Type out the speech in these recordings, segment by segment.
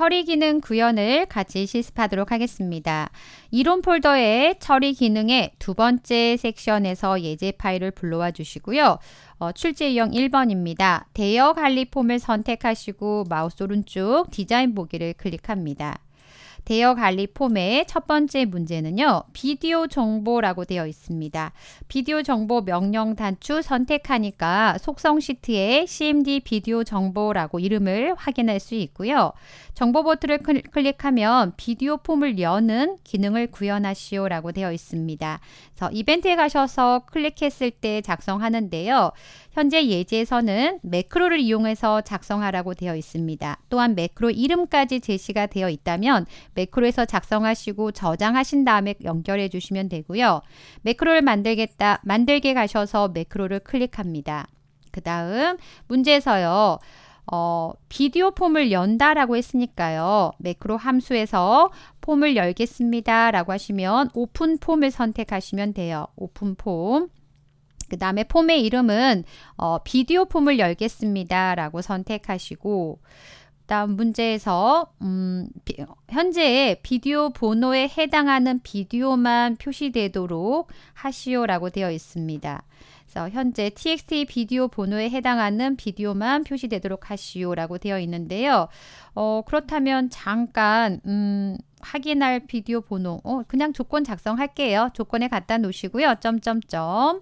처리 기능 구현을 같이 실습하도록 하겠습니다. 이론 폴더의 처리 기능의 두 번째 섹션에서 예제 파일을 불러와 주시고요. 어, 출제 유형 1번입니다. 대여 관리 폼을 선택하시고 마우스 오른쪽 디자인 보기를 클릭합니다. 대여 관리 폼의 첫 번째 문제는요. 비디오 정보라고 되어 있습니다. 비디오 정보 명령 단추 선택하니까 속성 시트에 CMD 비디오 정보라고 이름을 확인할 수 있고요. 정보 버튼을 클릭하면 비디오 폼을 여는 기능을 구현하시오라고 되어 있습니다. 그래서 이벤트에 가셔서 클릭했을 때 작성하는데요. 현재 예제에서는 매크로를 이용해서 작성하라고 되어 있습니다. 또한 매크로 이름까지 제시가 되어 있다면 매크로에서 작성하시고 저장하신 다음에 연결해 주시면 되고요. 매크로를 만들겠다, 만들게 가셔서 매크로를 클릭합니다. 그 다음 문제에서요. 어, 비디오 폼을 연다라고 했으니까요. 매크로 함수에서 폼을 열겠습니다. 라고 하시면 오픈 폼을 선택하시면 돼요. 오픈 폼. 그 다음에 폼의 이름은 어, 비디오 폼을 열겠습니다. 라고 선택하시고 다음 문제에서 음, 비, 현재 비디오 번호에 해당하는 비디오만 표시되도록 하시오라고 되어 있습니다. 그래서 현재 txt 비디오 번호에 해당하는 비디오만 표시되도록 하시오라고 되어 있는데요. 어, 그렇다면 잠깐 음, 확인할 비디오 번호 어, 그냥 조건 작성할게요. 조건에 갖다 놓으시고요. 점점점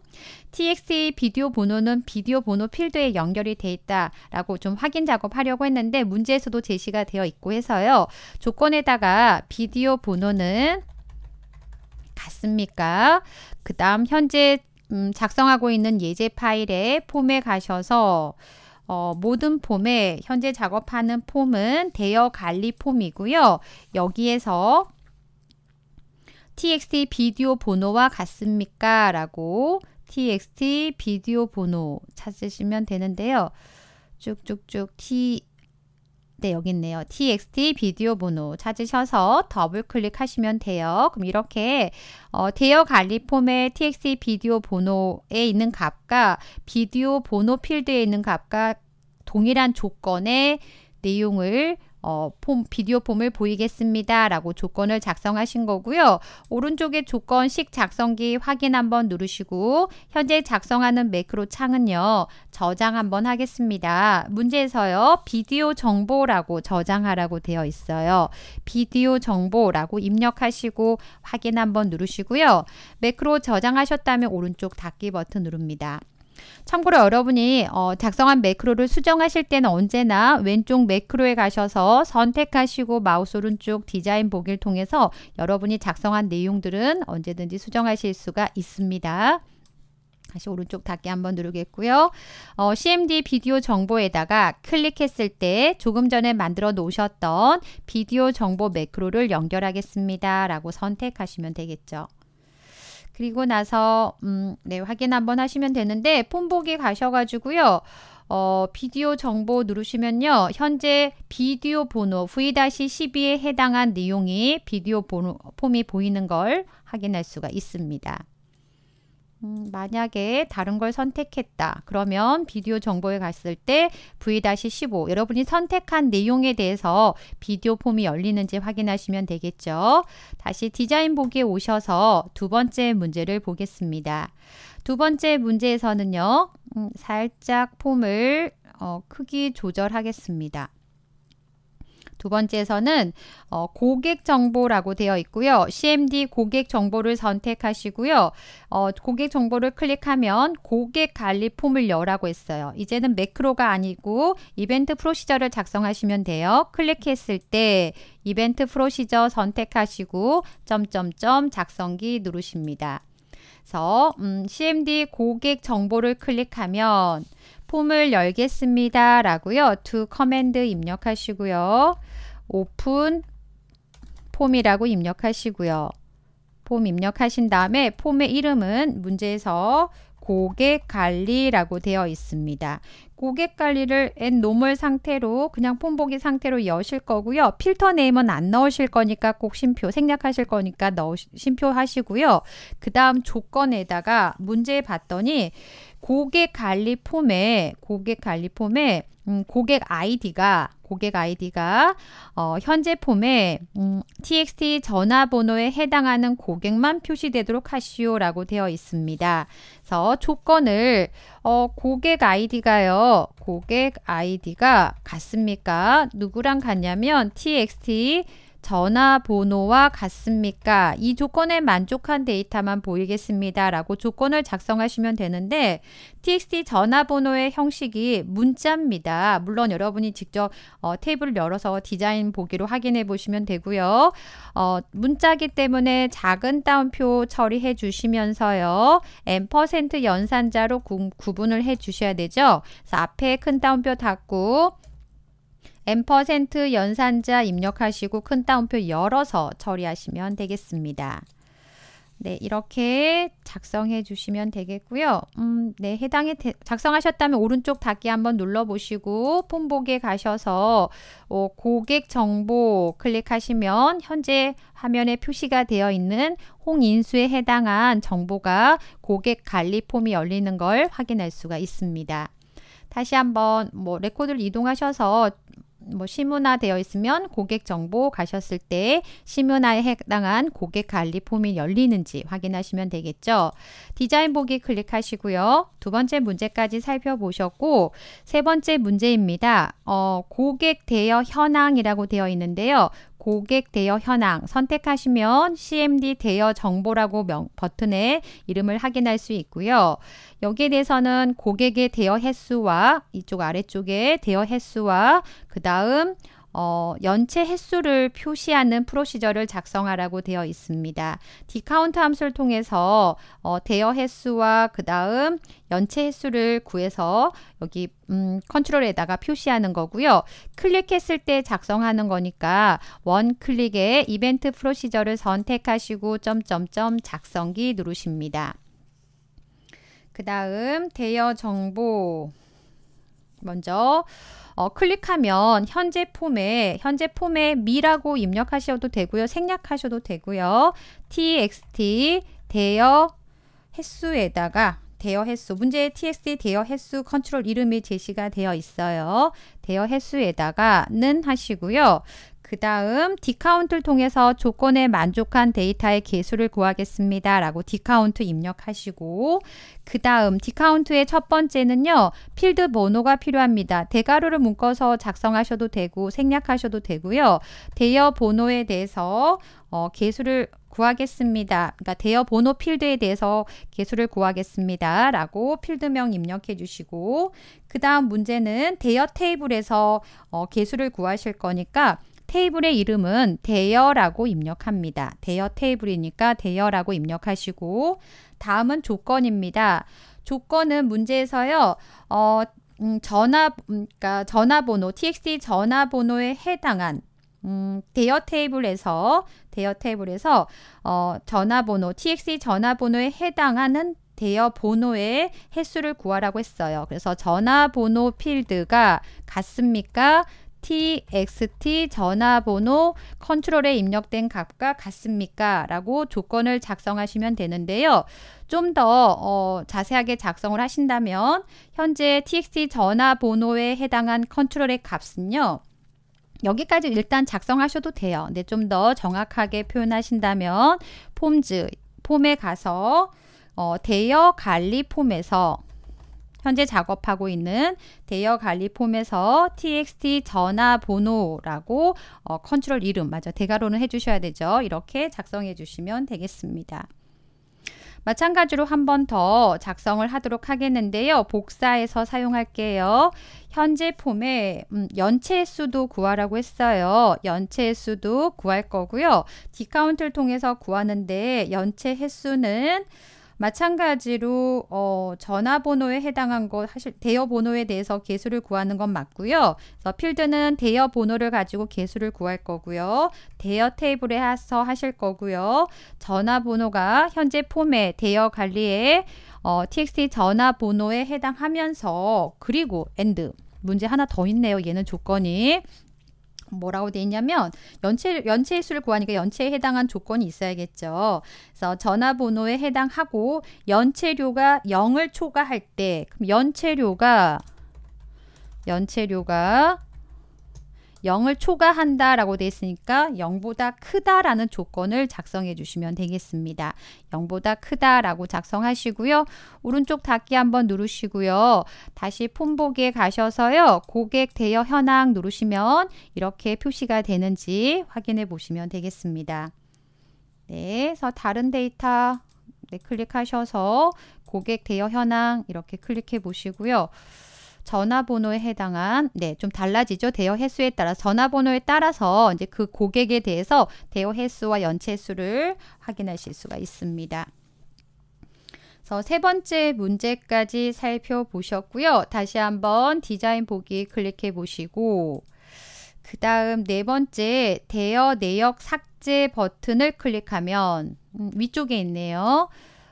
TXT 비디오 번호는 비디오 번호 필드에 연결이 돼 있다라고 좀 확인 작업하려고 했는데 문제에서도 제시가 되어 있고 해서요. 조건에다가 비디오 번호는 같습니까? 그 다음 현재 음, 작성하고 있는 예제 파일의 폼에 가셔서 어, 모든 폼에 현재 작업하는 폼은 대여 관리 폼이고요. 여기에서 txt 비디오 번호와 같습니까? 라고 txt 비디오 번호 찾으시면 되는데요. 쭉쭉쭉 t 네, 여기 있네요. txt 비디오 번호 찾으셔서 더블 클릭하시면 돼요. 그럼 이렇게 어, 대여 관리 폼의 txt 비디오 번호에 있는 값과 비디오 번호 필드에 있는 값과 동일한 조건의 내용을 어, 폼, 비디오 폼을 보이겠습니다. 라고 조건을 작성하신 거고요. 오른쪽에 조건식 작성기 확인 한번 누르시고 현재 작성하는 매크로 창은요. 저장 한번 하겠습니다. 문제에서요. 비디오 정보라고 저장하라고 되어 있어요. 비디오 정보라고 입력하시고 확인 한번 누르시고요. 매크로 저장하셨다면 오른쪽 닫기 버튼 누릅니다. 참고로 여러분이 어, 작성한 매크로를 수정하실 때는 언제나 왼쪽 매크로에 가셔서 선택하시고 마우스 오른쪽 디자인 보기를 통해서 여러분이 작성한 내용들은 언제든지 수정하실 수가 있습니다. 다시 오른쪽 닫기 한번 누르겠고요. 어, CMD 비디오 정보에다가 클릭했을 때 조금 전에 만들어 놓으셨던 비디오 정보 매크로를 연결하겠습니다. 라고 선택하시면 되겠죠. 그리고 나서 음, 네, 확인 한번 하시면 되는데 폰보기 가셔가지고요. 어, 비디오 정보 누르시면요. 현재 비디오 번호 V-12에 해당한 내용이 비디오 번호 폼이 보이는 걸 확인할 수가 있습니다. 음, 만약에 다른 걸 선택했다. 그러면 비디오 정보에 갔을 때 V-15 여러분이 선택한 내용에 대해서 비디오 폼이 열리는지 확인하시면 되겠죠. 다시 디자인 보기에 오셔서 두 번째 문제를 보겠습니다. 두 번째 문제에서는요. 음, 살짝 폼을 어, 크기 조절하겠습니다. 두 번째에서는 어, 고객 정보라고 되어 있고요. CMD 고객 정보를 선택하시고요. 어, 고객 정보를 클릭하면 고객 관리 폼을 열라고 했어요. 이제는 매크로가 아니고 이벤트 프로시저를 작성하시면 돼요. 클릭했을 때 이벤트 프로시저 선택하시고 점점점 작성기 누르십니다. 그래서 음, CMD 고객 정보를 클릭하면 폼을 열겠습니다. 라고요. to 커맨드 입력하시고요. 오픈 폼이라고 입력하시고요. 폼 입력하신 다음에 폼의 이름은 문제에서 고객 관리라고 되어 있습니다. 고객 관리를 앤 노멀 상태로 그냥 폼보기 상태로 여실 거고요. 필터 네임은 안 넣으실 거니까 꼭 심표 생략하실 거니까 넣으 심표 하시고요. 그 다음 조건에다가 문제 봤더니 고객 관리 폼에 고객 관리 폼에 음, 고객 아이디가 고객 아이디가 어, 현재 폼에 음, txt 전화번호에 해당하는 고객만 표시되도록 하시오라고 되어 있습니다. 그래서 조건을 어, 고객 아이디가요. 고객 아이디가 같습니까? 누구랑 같냐면 txt 전화번호와 같습니까? 이 조건에 만족한 데이터만 보이겠습니다. 라고 조건을 작성하시면 되는데 txt 전화번호의 형식이 문자입니다. 물론 여러분이 직접 어, 테이블을 열어서 디자인 보기로 확인해 보시면 되고요. 어, 문자기 때문에 작은 따옴표 처리해 주시면서요. m% 연산자로 구, 분을해 주셔야 되죠. 앞에 큰 따옴표 닫고 M% 연산자 입력하시고 큰 따옴표 열어서 처리하시면 되겠습니다. 네, 이렇게 작성해 주시면 되겠고요. 음, 네, 해당에 작성하셨다면 오른쪽 닫기 한번 눌러 보시고 폰보에 가셔서 어, 고객 정보 클릭하시면 현재 화면에 표시가 되어 있는 홍인수에 해당한 정보가 고객 관리 폼이 열리는 걸 확인할 수가 있습니다. 다시 한번 뭐 레코드를 이동하셔서 뭐 시문화되어 있으면 고객 정보 가셨을 때 시문화에 해당한 고객 관리 폼이 열리는지 확인하시면 되겠죠. 디자인 보기 클릭하시고요. 두 번째 문제까지 살펴보셨고 세 번째 문제입니다. 어, 고객 대여 현황이라고 되어 있는데요. 고객 대여 현황 선택하시면 CMD 대여 정보라고 명, 버튼에 이름을 확인할 수 있고요. 여기에 대해서는 고객의 대여 횟수와 이쪽 아래쪽에 대여 횟수와 그 다음 어, 연체 횟수를 표시하는 프로시저를 작성하라고 되어 있습니다. 디카운트 함수를 통해서 어, 대여 횟수와 그 다음 연체 횟수를 구해서 여기 음, 컨트롤에다가 표시하는 거고요. 클릭했을 때 작성하는 거니까 원 클릭에 이벤트 프로시저를 선택하시고 점점점 작성기 누르십니다. 그 다음 대여 정보 먼저 어, 클릭하면 현재 폼에 현재 폼에 미라고 입력하셔도 되고요. 생략하셔도 되고요. txt 대여 횟수에다가 대여 횟수 문제의 txt 대여 횟수 컨트롤 이름이 제시가 되어 있어요. 대여 횟수에다가는 하시고요. 그 다음 디카운트를 통해서 조건에 만족한 데이터의 개수를 구하겠습니다. 라고 디카운트 입력하시고 그 다음 디카운트의 첫 번째는요. 필드 번호가 필요합니다. 대괄호를 묶어서 작성하셔도 되고 생략하셔도 되고요. 대여 번호에 대해서 어, 개수를 구하겠습니다. 그러니까 대여 번호 필드에 대해서 개수를 구하겠습니다. 라고 필드명 입력해 주시고 그 다음 문제는 대여 테이블에서 어, 개수를 구하실 거니까 테이블의 이름은 대여라고 입력합니다. 대여 테이블이니까 대여라고 입력하시고 다음은 조건입니다. 조건은 문제에서요. 어, 음, 전화 음, 그러니까 전화번호 txt 전화번호에 해당한 음, 대여 테이블에서 대여 테이블에서 어, 전화번호 txt 전화번호에 해당하는 대여 번호의 횟수를 구하라고 했어요. 그래서 전화번호 필드가 같습니까? txt 전화번호 컨트롤에 입력된 값과 같습니까? 라고 조건을 작성하시면 되는데요. 좀더 어, 자세하게 작성을 하신다면 현재 txt 전화번호에 해당한 컨트롤의 값은요. 여기까지 일단 작성하셔도 돼요. 근데 좀 더 정확하게 표현하신다면 폼즈 폼에 가서 어, 대여 관리 폼에서 현재 작업하고 있는 대여 관리 폼에서 txt 전화번호라고 어, 컨트롤 이름, 맞아. 대괄호는 해주셔야 되죠. 이렇게 작성해 주시면 되겠습니다. 마찬가지로 한 번 더 작성을 하도록 하겠는데요. 복사해서 사용할게요. 현재 폼에 음, 연체수도 구하라고 했어요. 연체수도 구할 거고요. 디카운트를 통해서 구하는데 연체 횟수는 마찬가지로 어, 전화번호에 해당한 것 사실 대여 번호에 대해서 개수를 구하는 건 맞고요. 그래서 필드는 대여 번호를 가지고 개수를 구할 거고요. 대여 테이블에서 하실 거고요. 전화번호가 현재 폼의 대여 관리에 어, txt 전화번호에 해당하면서 그리고 and 문제 하나 더 있네요. 얘는 조건이 뭐라고 돼 있냐면 연체 연체의 수를 구하니까 연체에 해당한 조건이 있어야겠죠. 그래서 전화번호에 해당하고 연체료가 0을 초과할 때 그럼 연체료가 연체료가 0을 초과한다라고 되어 있으니까 0보다 크다라는 조건을 작성해 주시면 되겠습니다. 0보다 크다라고 작성하시고요. 오른쪽 닫기 한번 누르시고요. 다시 폼 보기에 가셔서요. 고객 대여 현황 누르시면 이렇게 표시가 되는지 확인해 보시면 되겠습니다. 네, 그래서 다른 데이터 네, 클릭하셔서 고객 대여 현황 이렇게 클릭해 보시고요. 전화번호에 해당한 네, 좀 달라지죠. 대여 횟수에 따라 전화번호에 따라서 이제 그 고객에 대해서 대여 횟수와 연체 수를 확인하실 수가 있습니다. 그세 번째 문제까지 살펴보셨고요. 다시 한번 디자인 보기 클릭해 보시고 그 다음 네 번째 대여 내역 삭제 버튼을 클릭하면 음, 위쪽에 있네요.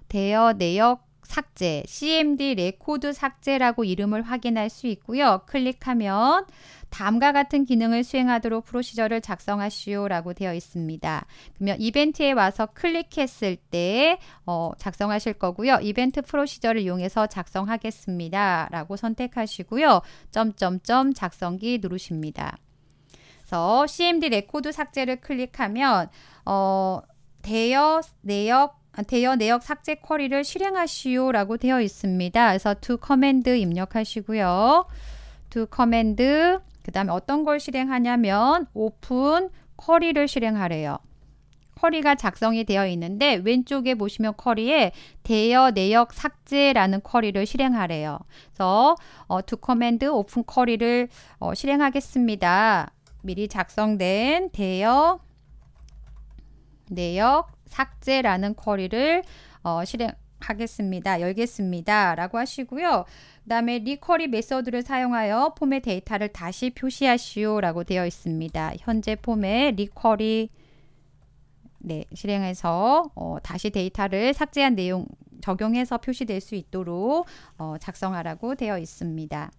대여 내역 삭제, CMD 레코드 삭제라고 이름을 확인할 수 있고요. 클릭하면 다음과 같은 기능을 수행하도록 프로시저를 작성하시오라고 되어 있습니다. 그러면 이벤트에 와서 클릭했을 때 어, 작성하실 거고요. 이벤트 프로시저를 이용해서 작성하겠습니다. 라고 선택하시고요. 점점점 작성기 누르십니다. 그래서 CMD 레코드 삭제를 클릭하면 어, 대역, 내역, 아, 대여 내역 삭제 쿼리를 실행하시오라고 되어 있습니다. 그래서 to 커맨드 입력하시고요. to 커맨드 그다음에 어떤 걸 실행하냐면 오픈 쿼리를 실행하래요. 쿼리가 작성이 되어 있는데 왼쪽에 보시면 쿼리에 대여 내역 삭제라는 쿼리를 실행하래요. 그래서 어, to 커맨드 오픈 쿼리를 어, 실행하겠습니다. 미리 작성된 대여 내역 삭제라는 쿼리를 어, 실행하겠습니다. 열겠습니다. 라고 하시고요. 그 다음에 리쿼리 메서드를 사용하여 폼의 데이터를 다시 표시하시오 라고 되어 있습니다. 현재 폼의 리쿼리 네, 실행해서 어, 다시 데이터를 삭제한 내용 적용해서 표시될 수 있도록 어, 작성하라고 되어 있습니다.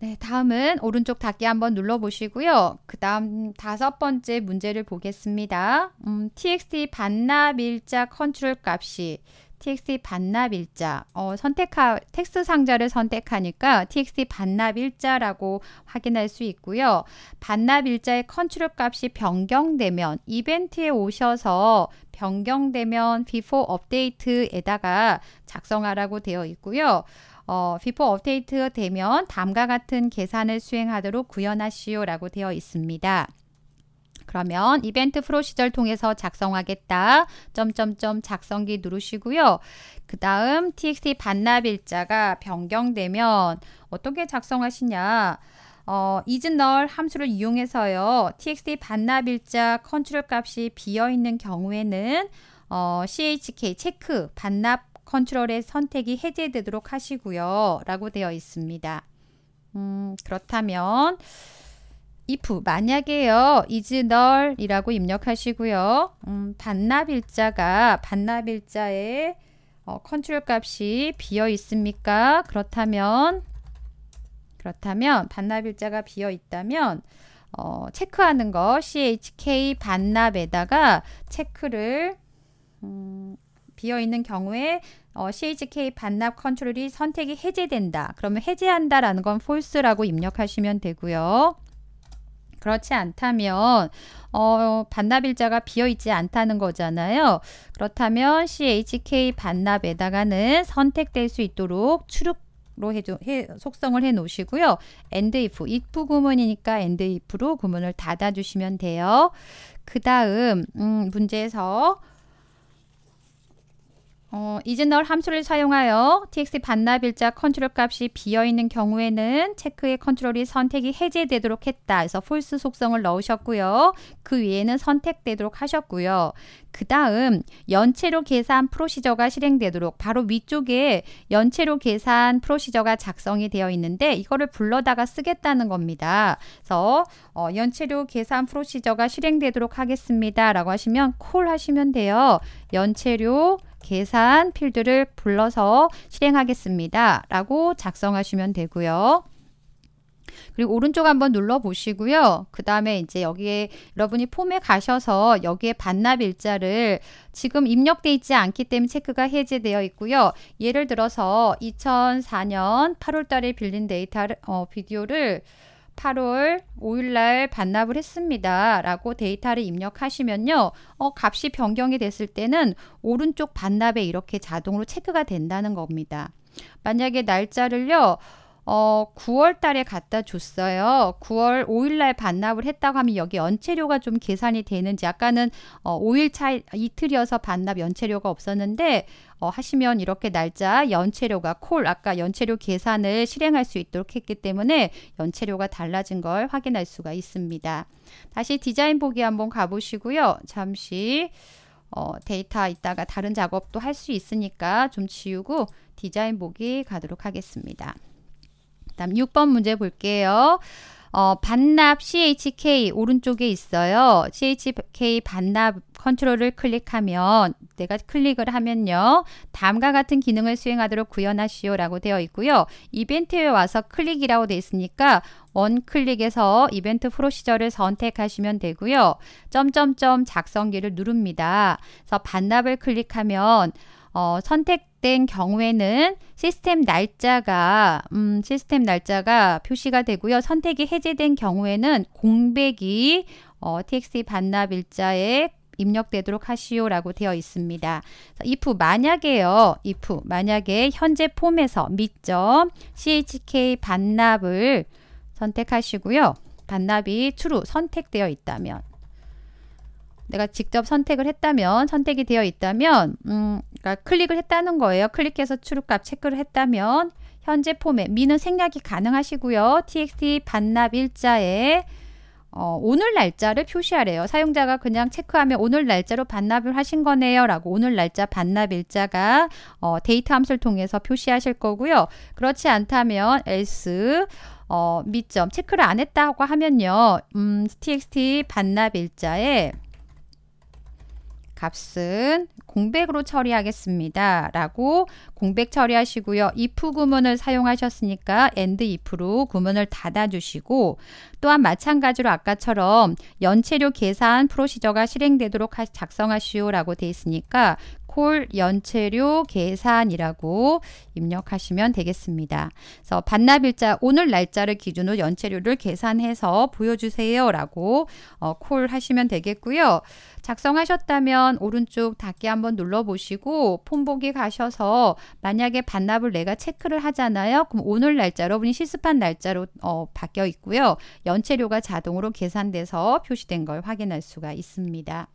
네, 다음은 오른쪽 닫기 한번 눌러보시고요. 그 다음 다섯 번째 문제를 보겠습니다. 음, txt 반납 일자 컨트롤 값이 txt 반납 일자 어, 선택하 텍스트 상자를 선택하니까 txt 반납 일자라고 확인할 수 있고요. 반납 일자의 컨트롤 값이 변경되면 이벤트에 오셔서 변경되면 before update에다가 작성하라고 되어 있고요. 어, 비포 업데이트 되면 다음과 같은 계산을 수행하도록 구현하시오라고 되어 있습니다. 그러면 이벤트 프로시절 통해서 작성하겠다. 점점점 작성기 누르시고요. 그 다음 txt 반납 일자가 변경되면 어떻게 작성하시냐. 어, isNull 함수를 이용해서요. txt 반납 일자 컨트롤 값이 비어 있는 경우에는 어, chk 체크 반납 컨트롤의 선택이 해제되도록 하시고요. 라고 되어 있습니다. 음, 그렇다면 if 만약에요 is 널 이라고 입력하시고요 음, 반납일자가 반납일자에 어, 컨트롤 값이 비어 있습니까 그렇다면 그렇다면 반납일자가 비어 있다면 어, 체크하는 거 chk 반납에다가 체크를 음, 비어 있는 경우에 어, CHK 반납 컨트롤이 선택이 해제된다. 그러면 해제한다라는 건 false라고 입력하시면 되고요. 그렇지 않다면 어, 반납일자가 비어있지 않다는 거잖아요. 그렇다면 CHK 반납에다가는 선택될 수 있도록 추룩 로 해줘, 해, 속성을 해 놓으시고요. and if, if 구문이니까 and if로 구문을 닫아주시면 돼요. 그 다음 음, 문제에서 어, 이젠 널 함수를 사용하여 txt 반납일자 컨트롤 값이 비어있는 경우에는 체크의 컨트롤이 선택이 해제되도록 했다. 그래서 false 속성을 넣으셨고요. 그 위에는 선택되도록 하셨고요. 그 다음 연체로 계산 프로시저가 실행되도록 바로 위쪽에 연체로 계산 프로시저가 작성이 되어 있는데 이거를 불러다가 쓰겠다는 겁니다. 그래서 어, 연체료 계산 프로시저가 실행되도록 하겠습니다. 라고 하시면 콜 하시면 돼요. 연체료 계산 필드를 불러서 실행하겠습니다. 라고 작성하시면 되고요. 그리고 오른쪽 한번 눌러 보시고요. 그 다음에 이제 여기에 여러분이 폼에 가셔서 여기에 반납 일자를 지금 입력되어 있지 않기 때문에 체크가 해제되어 있고요. 예를 들어서 2004년 8월 달에 빌린 데이터 를 어, 비디오를 8월 5일날 반납을 했습니다. 라고 데이터를 입력하시면요. 어, 값이 변경이 됐을 때는 오른쪽 반납에 이렇게 자동으로 체크가 된다는 겁니다. 만약에 날짜를요. 어, 9월 달에 갖다 줬어요. 9월 5일 날 반납을 했다고 하면 여기 연체료가 좀 계산이 되는지 약간은 어, 5일 차 이틀이어서 반납 연체료가 없었는데 어, 하시면 이렇게 날짜 연체료가 콜 아까 연체료 계산을 실행할 수 있도록 했기 때문에 연체료가 달라진 걸 확인할 수가 있습니다. 다시 디자인 보기 한번 가보시고요. 잠시 어, 데이터 있다가 다른 작업도 할 수 있으니까 좀 지우고 디자인 보기 가도록 하겠습니다. 다음 6번 문제 볼게요. 어, 반납 CHK 오른쪽에 있어요. CHK 반납 컨트롤을 클릭하면 내가 클릭을 하면요. 다음과 같은 기능을 수행하도록 구현하시오 라고 되어 있고요. 이벤트에 와서 클릭이라고 되어 있으니까 원클릭에서 이벤트 프로시저를 선택하시면 되고요. 점점점 작성기를 누릅니다. 그래서 반납을 클릭하면 어, 선택된 경우에는 시스템 날짜가 음, 시스템 날짜가 표시가 되고요. 선택이 해제된 경우에는 공백이 어, txt 반납 일자에 입력되도록 하시오라고 되어 있습니다. if 만약에요. if 만약에 현재 폼에서 미점 chk 반납을 선택하시고요. 반납이 true 선택되어 있다면 내가 직접 선택을 했다면 선택이 되어 있다면 음, 그러니까 클릭을 했다는 거예요. 클릭해서 출입값 체크를 했다면 현재 폼에 미는 생략이 가능하시고요. txt 반납 일자에 어, 오늘 날짜를 표시하래요. 사용자가 그냥 체크하면 오늘 날짜로 반납을 하신 거네요. 라고 오늘 날짜 반납 일자가 어, 데이터 함수를 통해서 표시하실 거고요. 그렇지 않다면 else 어, 미점 체크를 안 했다고 하면요. 음, txt 반납 일자에 값은 공백으로 처리하겠습니다. 라고 공백 처리하시고요. if 구문을 사용하셨으니까 and if로 구문을 닫아주시고 또한 마찬가지로 아까처럼 연체료 계산 프로시저가 실행되도록 작성하시오라고 돼 있으니까 콜 연체료 계산이라고 입력하시면 되겠습니다. 그래서 반납일자 오늘 날짜를 기준으로 연체료를 계산해서 보여주세요라고 어, 콜 하시면 되겠고요. 작성하셨다면 오른쪽 닫기 한번 눌러보시고 폰 보기 가셔서 만약에 반납을 내가 체크를 하잖아요. 그럼 오늘 날짜로 분이 실습한 날짜로 어, 바뀌어 있고요. 연체료가 자동으로 계산돼서 표시된 걸 확인할 수가 있습니다.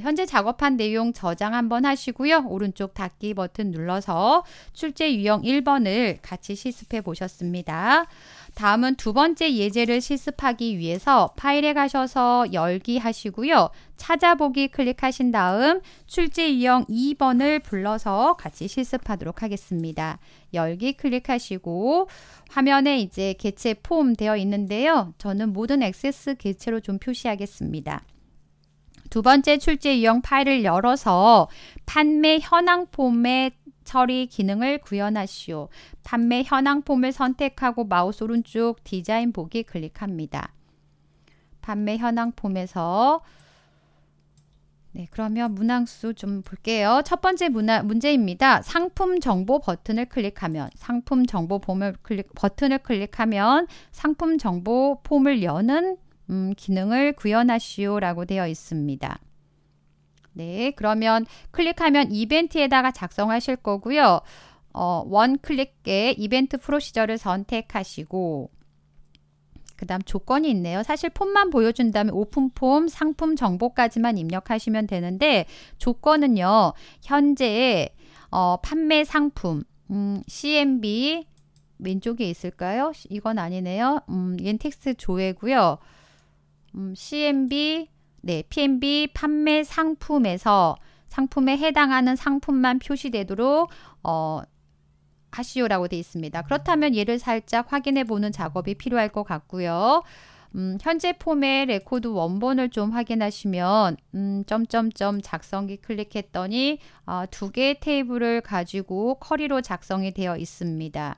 현재 작업한 내용 저장 한번 하시고요. 오른쪽 닫기 버튼 눌러서 출제 유형 1번을 같이 실습해 보셨습니다. 다음은 두 번째 예제를 실습하기 위해서 파일에 가셔서 열기 하시고요. 찾아보기 클릭하신 다음 출제 유형 2번을 불러서 같이 실습하도록 하겠습니다. 열기 클릭하시고 화면에 이제 개체 폼 되어 있는데요. 저는 모든 액세스 개체로 좀 표시하겠습니다. 두 번째 출제 유형 파일을 열어서 판매 현황 폼의 처리 기능을 구현하시오. 판매 현황 폼을 선택하고 마우스 오른쪽 디자인 보기 클릭합니다. 판매 현황 폼에서 네, 그러면 문항수 좀 볼게요. 첫 번째 문화, 문제입니다. 상품 정보 버튼을 클릭하면 상품 정보 폼을 클릭, 버튼을 클릭하면 상품 정보 폼을 여는 음, 기능을 구현하시오라고 되어 있습니다. 네, 그러면 클릭하면 이벤트에다가 작성하실 거고요. 어, 원 클릭에 이벤트 프로시저를 선택하시고 그 다음 조건이 있네요. 사실 폼만 보여준 다음 오픈폼, 상품 정보까지만 입력하시면 되는데 조건은요. 현재 어, 판매 상품 음, CMB 왼쪽에 있을까요? 이건 아니네요. 음, 텍스트 조회고요. 음, CMB, 네, PMB 판매 상품에서 상품에 해당하는 상품만 표시되도록 어, 하시오라고 되어 있습니다. 그렇다면 얘를 살짝 확인해 보는 작업이 필요할 것 같고요. 음, 현재 폼의 레코드 원본을 좀 확인하시면 음, 점점점 작성기 클릭했더니 어, 두개 의 테이블을 가지고 커리로 작성이 되어 있습니다.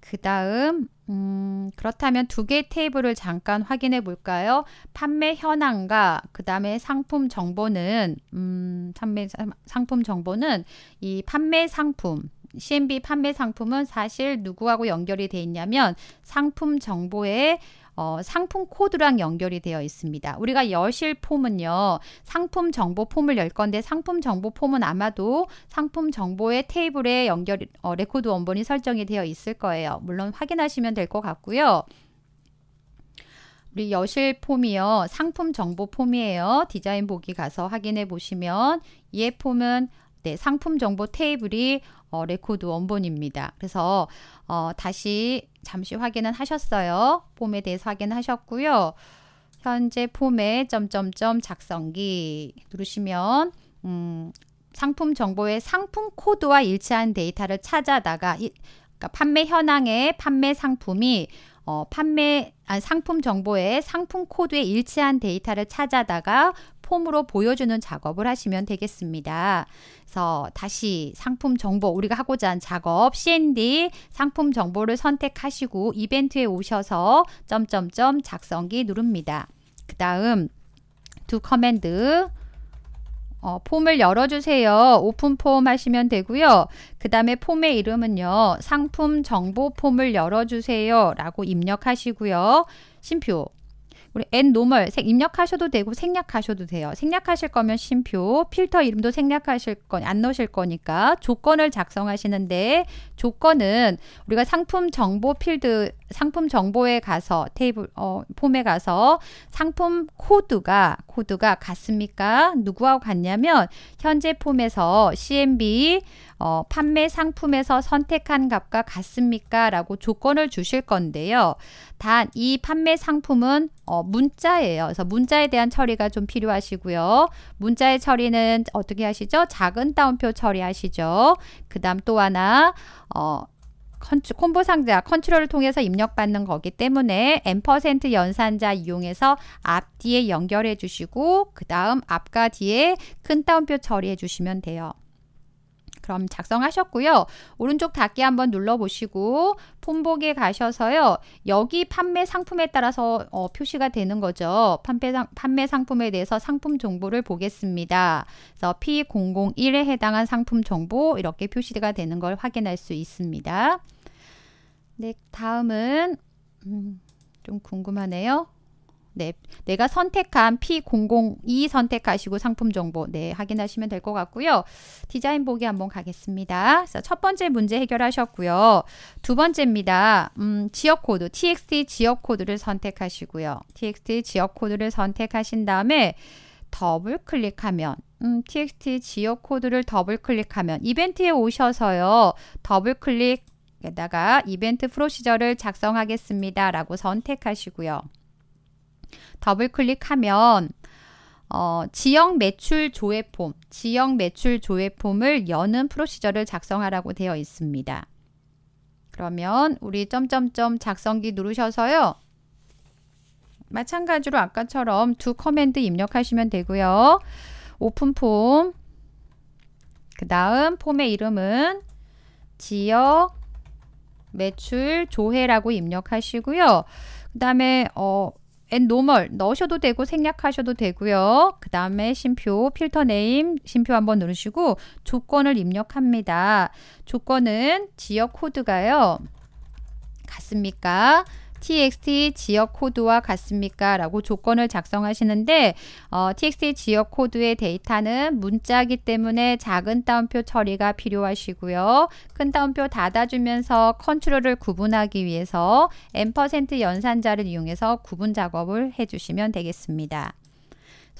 그 다음 음, 그렇다면 두 개의 테이블을 잠깐 확인해 볼까요? 판매 현황과 그 다음에 상품 정보는 음, 판매 상품 정보는 이 판매 상품 CMB 판매 상품은 사실 누구하고 연결이 돼 있냐면 상품 정보에 어, 상품 코드랑 연결이 되어 있습니다. 우리가 여실 폼은요. 상품 정보 폼을 열 건데 상품 정보 폼은 아마도 상품 정보의 테이블에 연결 어, 레코드 원본이 설정이 되어 있을 거예요. 물론 확인하시면 될 것 같고요. 우리 여실 폼이요. 상품 정보 폼이에요. 디자인 보기 가서 확인해 보시면 이 폼은 네, 상품 정보 테이블이 어, 레코드 원본입니다. 그래서 어, 다시 잠시 확인은 하셨어요. 폼에 대해서 확인하셨고요. 현재 폼에 점점점 작성기 누르시면 음, 상품 정보의 상품 코드와 일치한 데이터를 찾아다가 이, 그러니까 판매 현황의 판매 상품이 어, 판매 아, 상품 정보의 상품 코드에 일치한 데이터를 찾아다가 폼으로 보여주는 작업을 하시면 되겠습니다. 그래서 다시 상품 정보 우리가 하고자 한 작업 CND 상품 정보를 선택하시고 이벤트에 오셔서 점점점 작성기 누릅니다. 그 다음 두 커맨드 어, 폼을 열어주세요. 오픈 폼 하시면 되고요. 그 다음에 폼의 이름은요. 상품 정보 폼을 열어주세요. 라고 입력하시고요. 심표 우리 n 노멀 색 입력하셔도 되고 생략하셔도 돼요. 생략하실 거면 심표, 필터 이름도 생략하실 건안 넣으실 거니까 조건을 작성하시는데 조건은 우리가 상품 정보 필드 상품 정보에 가서 테이블 어, 폼에 가서 상품 코드가 코드가 같습니까? 누구하고 같냐면 현재 폼에서 CMB 어, 판매 상품에서 선택한 값과 같습니까? 라고 조건을 주실 건데요. 단 이 판매 상품은 어, 문자예요. 그래서 문자에 대한 처리가 좀 필요하시고요. 문자의 처리는 어떻게 하시죠? 작은 따옴표 처리하시죠. 그 다음 또 하나 어, 컨트, 콤보 상자 컨트롤을 통해서 입력받는 거기 때문에 M% 연산자 이용해서 앞뒤에 연결해 주시고 그 다음 앞과 뒤에 큰 따옴표 처리해 주시면 돼요. 그럼 작성하셨고요. 오른쪽 닫기 한번 눌러보시고 품보에 가셔서요. 여기 판매 상품에 따라서 어, 표시가 되는 거죠. 판매, 상, 판매 상품에 대해서 상품 정보를 보겠습니다. 그래서 P001에 해당한 상품 정보 이렇게 표시가 되는 걸 확인할 수 있습니다. 네, 다음은 음, 좀 궁금하네요. 네, 내가 선택한 P002 선택하시고 상품 정보 네 확인하시면 될 것 같고요. 디자인 보기 한번 가겠습니다. 자, 첫 번째 문제 해결하셨고요. 두 번째입니다. 음, 지역 코드 TXT 지역 코드를 선택하시고요. TXT 지역 코드를 선택하신 다음에 더블 클릭하면 음, TXT 지역 코드를 더블 클릭하면 이벤트에 오셔서요. 더블 클릭에다가 이벤트 프로시저를 작성하겠습니다. 라고 선택하시고요. 더블 클릭하면 어, 지역 매출 조회폼, 지역 매출 조회폼을 여는 프로시저를 작성하라고 되어 있습니다. 그러면 우리 점점점 작성기 누르셔서요. 마찬가지로 아까처럼 두 커맨드 입력하시면 되고요. 오픈 폼. 그 다음 폼의 이름은 지역 매출 조회라고 입력하시고요. 그 다음에 어, 앤 노멀 넣으셔도 되고 생략하셔도 되고요. 그 다음에 심표 필터 네임 심표 한번 누르시고 조건을 입력합니다. 조건은 지역 코드가요. 같습니까? txt 지역 코드와 같습니까? 라고 조건을 작성하시는데 어, txt 지역 코드의 데이터는 문자기 때문에 작은 따옴표 처리가 필요하시고요. 큰 따옴표 닫아주면서 컨트롤을 구분하기 위해서 n% 연산자를 이용해서 구분 작업을 해주시면 되겠습니다.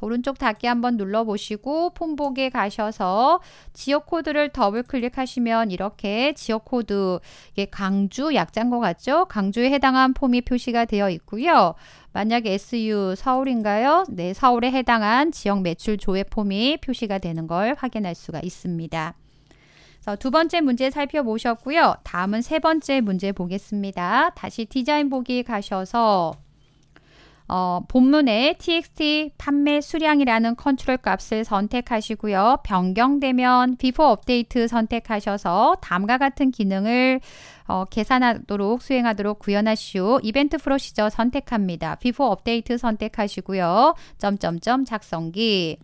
오른쪽 닫기 한번 눌러보시고 폰복에 가셔서 지역 코드를 더블 클릭하시면 이렇게 지역 코드 이게 강주 약자인 것 같죠? 강주에 해당한 폼이 표시가 되어 있고요. 만약에 SU 서울인가요? 네, 서울에 해당한 지역 매출 조회 폼이 표시가 되는 걸 확인할 수가 있습니다. 두 번째 문제 살펴보셨고요. 다음은 세 번째 문제 보겠습니다. 다시 디자인 보기 가셔서 어, 본문의 txt 판매 수량이라는 컨트롤 값을 선택하시고요. 변경되면 before 업데이트 선택하셔서 다음과 같은 기능을 어, 계산하도록 수행하도록 구현하시오. 이벤트 프로시저 선택합니다. before 업데이트 선택하시고요. 점점점 작성기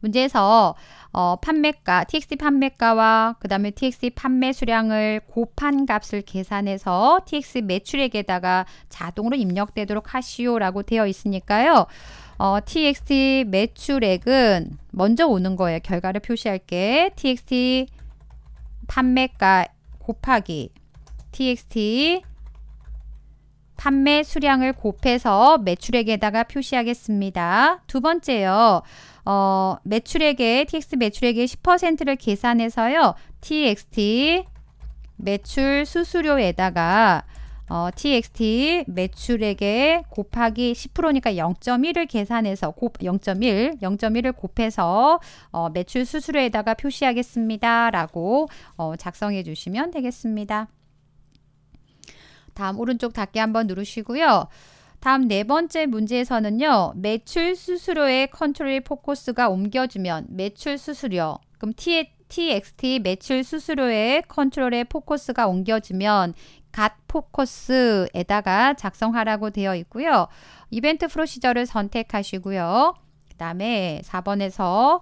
문제에서 어, 판매가, TXT 판매가와 그 다음에 TXT 판매 수량을 곱한 값을 계산해서 TX 매출액에다가 자동으로 입력되도록 하시오라고 되어 있으니까요. 어, TXT 매출액은 먼저 오는 거예요. 결과를 표시할게. TXT 판매가 곱하기 TXT 판매 수량을 곱해서 매출액에다가 표시하겠습니다. 두 번째요. 어, 매출액의 TX 매출액의 10%를 계산해서요. TXT 매출 수수료에다가 어, TXT 매출액의 곱하기 10%니까 0.1을 계산해서 곱 0.1, 0.1을 곱해서 어, 매출 수수료에다가 표시하겠습니다. 라고 어, 작성해 주시면 되겠습니다. 다음 오른쪽 닫기 한번 누르시고요. 다음 네 번째 문제에서는요. 매출 수수료의 컨트롤 포커스가 옮겨지면 매출 수수료 그럼 T, x t 매출 수수료의 컨트롤의 포커스가 옮겨지면 갓 포커스에다가 작성하라고 되어 있고요. 이벤트 프로시저를 선택하시고요. 그 다음에 4번에서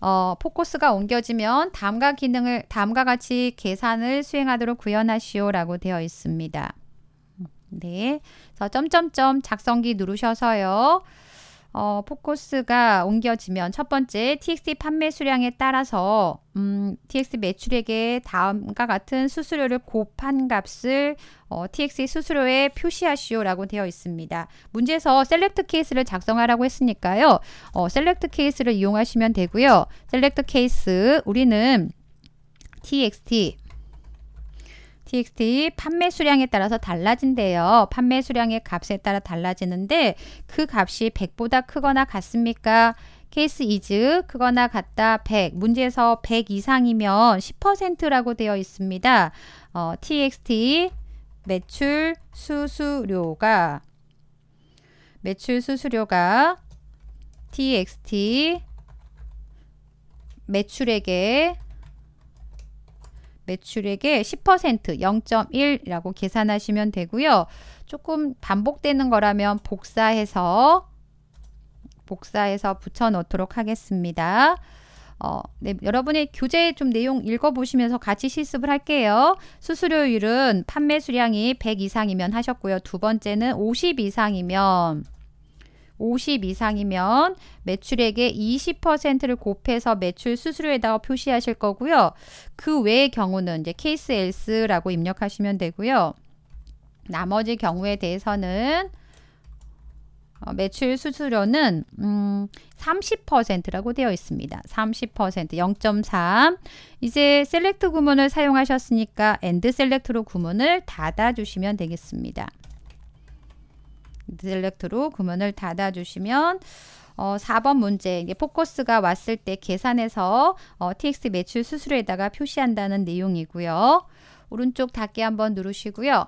어, 포커스가 옮겨지면 다음과 기능을 다음과 같이 계산을 수행하도록 구현하시오라고 되어 있습니다. 네. 그래서 점점점 작성기 누르셔서요. 어, 포커스가 옮겨지면 첫 번째 TX 판매 수량에 따라서 음, TX 매출액의 다음과 같은 수수료를 곱한 값을 어, TX 수수료에 표시하시오라고 되어 있습니다. 문제에서 셀렉트 케이스를 작성하라고 했으니까요. 어, 셀렉트 케이스를 이용하시면 되고요. 셀렉트 케이스 우리는 TXT txt 판매 수량에 따라서 달라진대요. 판매 수량의 값에 따라 달라지는데 그 값이 100보다 크거나 같습니까? 케이스 이즈 크거나 같다 100 문제에서 100 이상이면 10%라고 되어 있습니다. 어, txt 매출 수수료가 매출 수수료가 txt 매출액의 매출액의 10% 0.1이라고 계산하시면 되고요. 조금 반복되는 거라면 복사해서 복사해서 붙여 넣도록 하겠습니다. 어, 네, 여러분의 교재 좀 내용 읽어보시면서 같이 실습을 할게요. 수수료율은 판매 수량이 100 이상이면 하셨고요. 두 번째는 50 이상이면 50 이상이면 매출액의 20%를 곱해서 매출 수수료에다가 표시하실 거고요. 그 외의 경우는 이제 케이스 엘스라고 입력하시면 되고요. 나머지 경우에 대해서는 어, 매출 수수료는 음, 30%라고 되어 있습니다. 30% 0.3 이제 셀렉트 구문을 사용하셨으니까 엔드 셀렉트로 구문을 닫아 주시면 되겠습니다. 셀렉트로 구문을 닫아주시면 어, 4번 문제 이게 포커스가 왔을 때 계산해서 어, TX 매출 수수료에다가 표시한다는 내용이고요. 오른쪽 닫기 한번 누르시고요.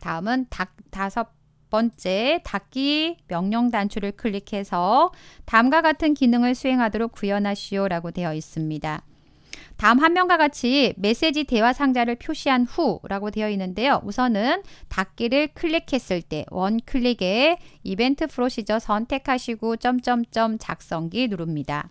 다음은 다, 다섯 번째 닫기 명령 단추를 클릭해서 다음과 같은 기능을 수행하도록 구현하시오 라고 되어 있습니다. 다음 한 명과 같이 메시지 대화 상자를 표시한 후라고 되어 있는데요. 우선은 닫기를 클릭했을 때 원클릭에 이벤트 프로시저 선택하시고 점점점 작성기 누릅니다.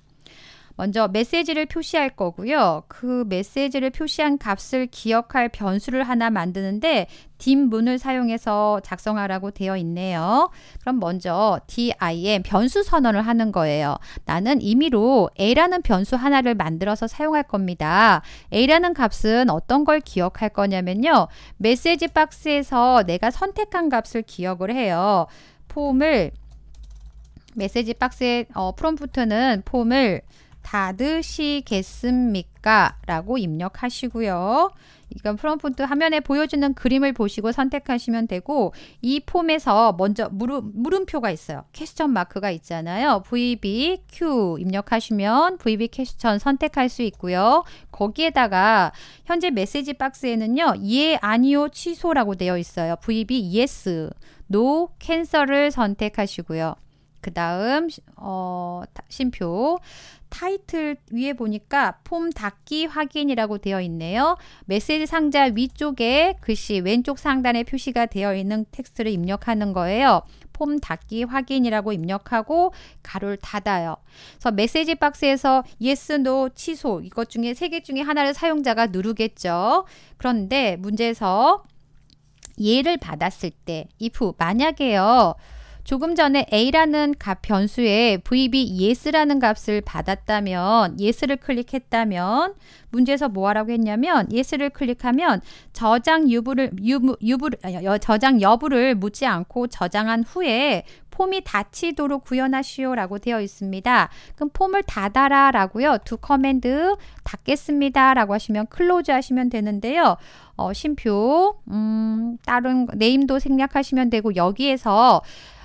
먼저 메시지를 표시할 거고요. 그 메시지를 표시한 값을 기억할 변수를 하나 만드는데 뒷문을 사용해서 작성하라고 되어 있네요. 그럼 먼저 dim 변수 선언을 하는 거예요. 나는 임의로 a라는 변수 하나를 만들어서 사용할 겁니다. a라는 값은 어떤 걸 기억할 거냐면요. 메시지 박스에서 내가 선택한 값을 기억을 해요. 폼을 메시지 박스의 어, 프롬프트는 폼을 닫으시겠습니까? 라고 입력하시고요. 이건 프롬프트 화면에 보여지는 그림을 보시고 선택하시면 되고 이 폼에서 먼저 물음, 물음표가 있어요. 캐스천 마크가 있잖아요. VBQ 입력하시면 VB 캐스천 선택할 수 있고요. 거기에다가 현재 메시지 박스에는요. 예, 아니요, 취소라고 되어 있어요. VB yes, no, cancel을 선택하시고요. 그 다음 어, 심표 타이틀 위에 보니까 폼 닫기 확인이라고 되어 있네요. 메시지 상자 위쪽에 글씨 왼쪽 상단에 표시가 되어 있는 텍스트를 입력하는 거예요. 폼 닫기 확인이라고 입력하고 가로를 닫아요. 그래서 메시지 박스에서 yes, no, 취소 이것 중에 세 개 중에 하나를 사용자가 누르겠죠. 그런데 문제에서 예를 받았을 때 if 만약에요. 조금 전에 a라는 값 변수에 vb yes라는 값을 받았다면 yes를 클릭했다면 문제에서 뭐 하라고 했냐면 yes를 클릭하면 저장 유부를 유부, 유부 저장 여부를 묻지 않고 저장한 후에 폼이 닫히도록 구현하시오라고 되어 있습니다. 그럼 폼을 닫아라라고요. 두 커맨드 닫겠습니다라고 하시면 클로즈 하시면 되는데요. 어, 심표 음, 다른 네임도 생략하시면 되고 여기에서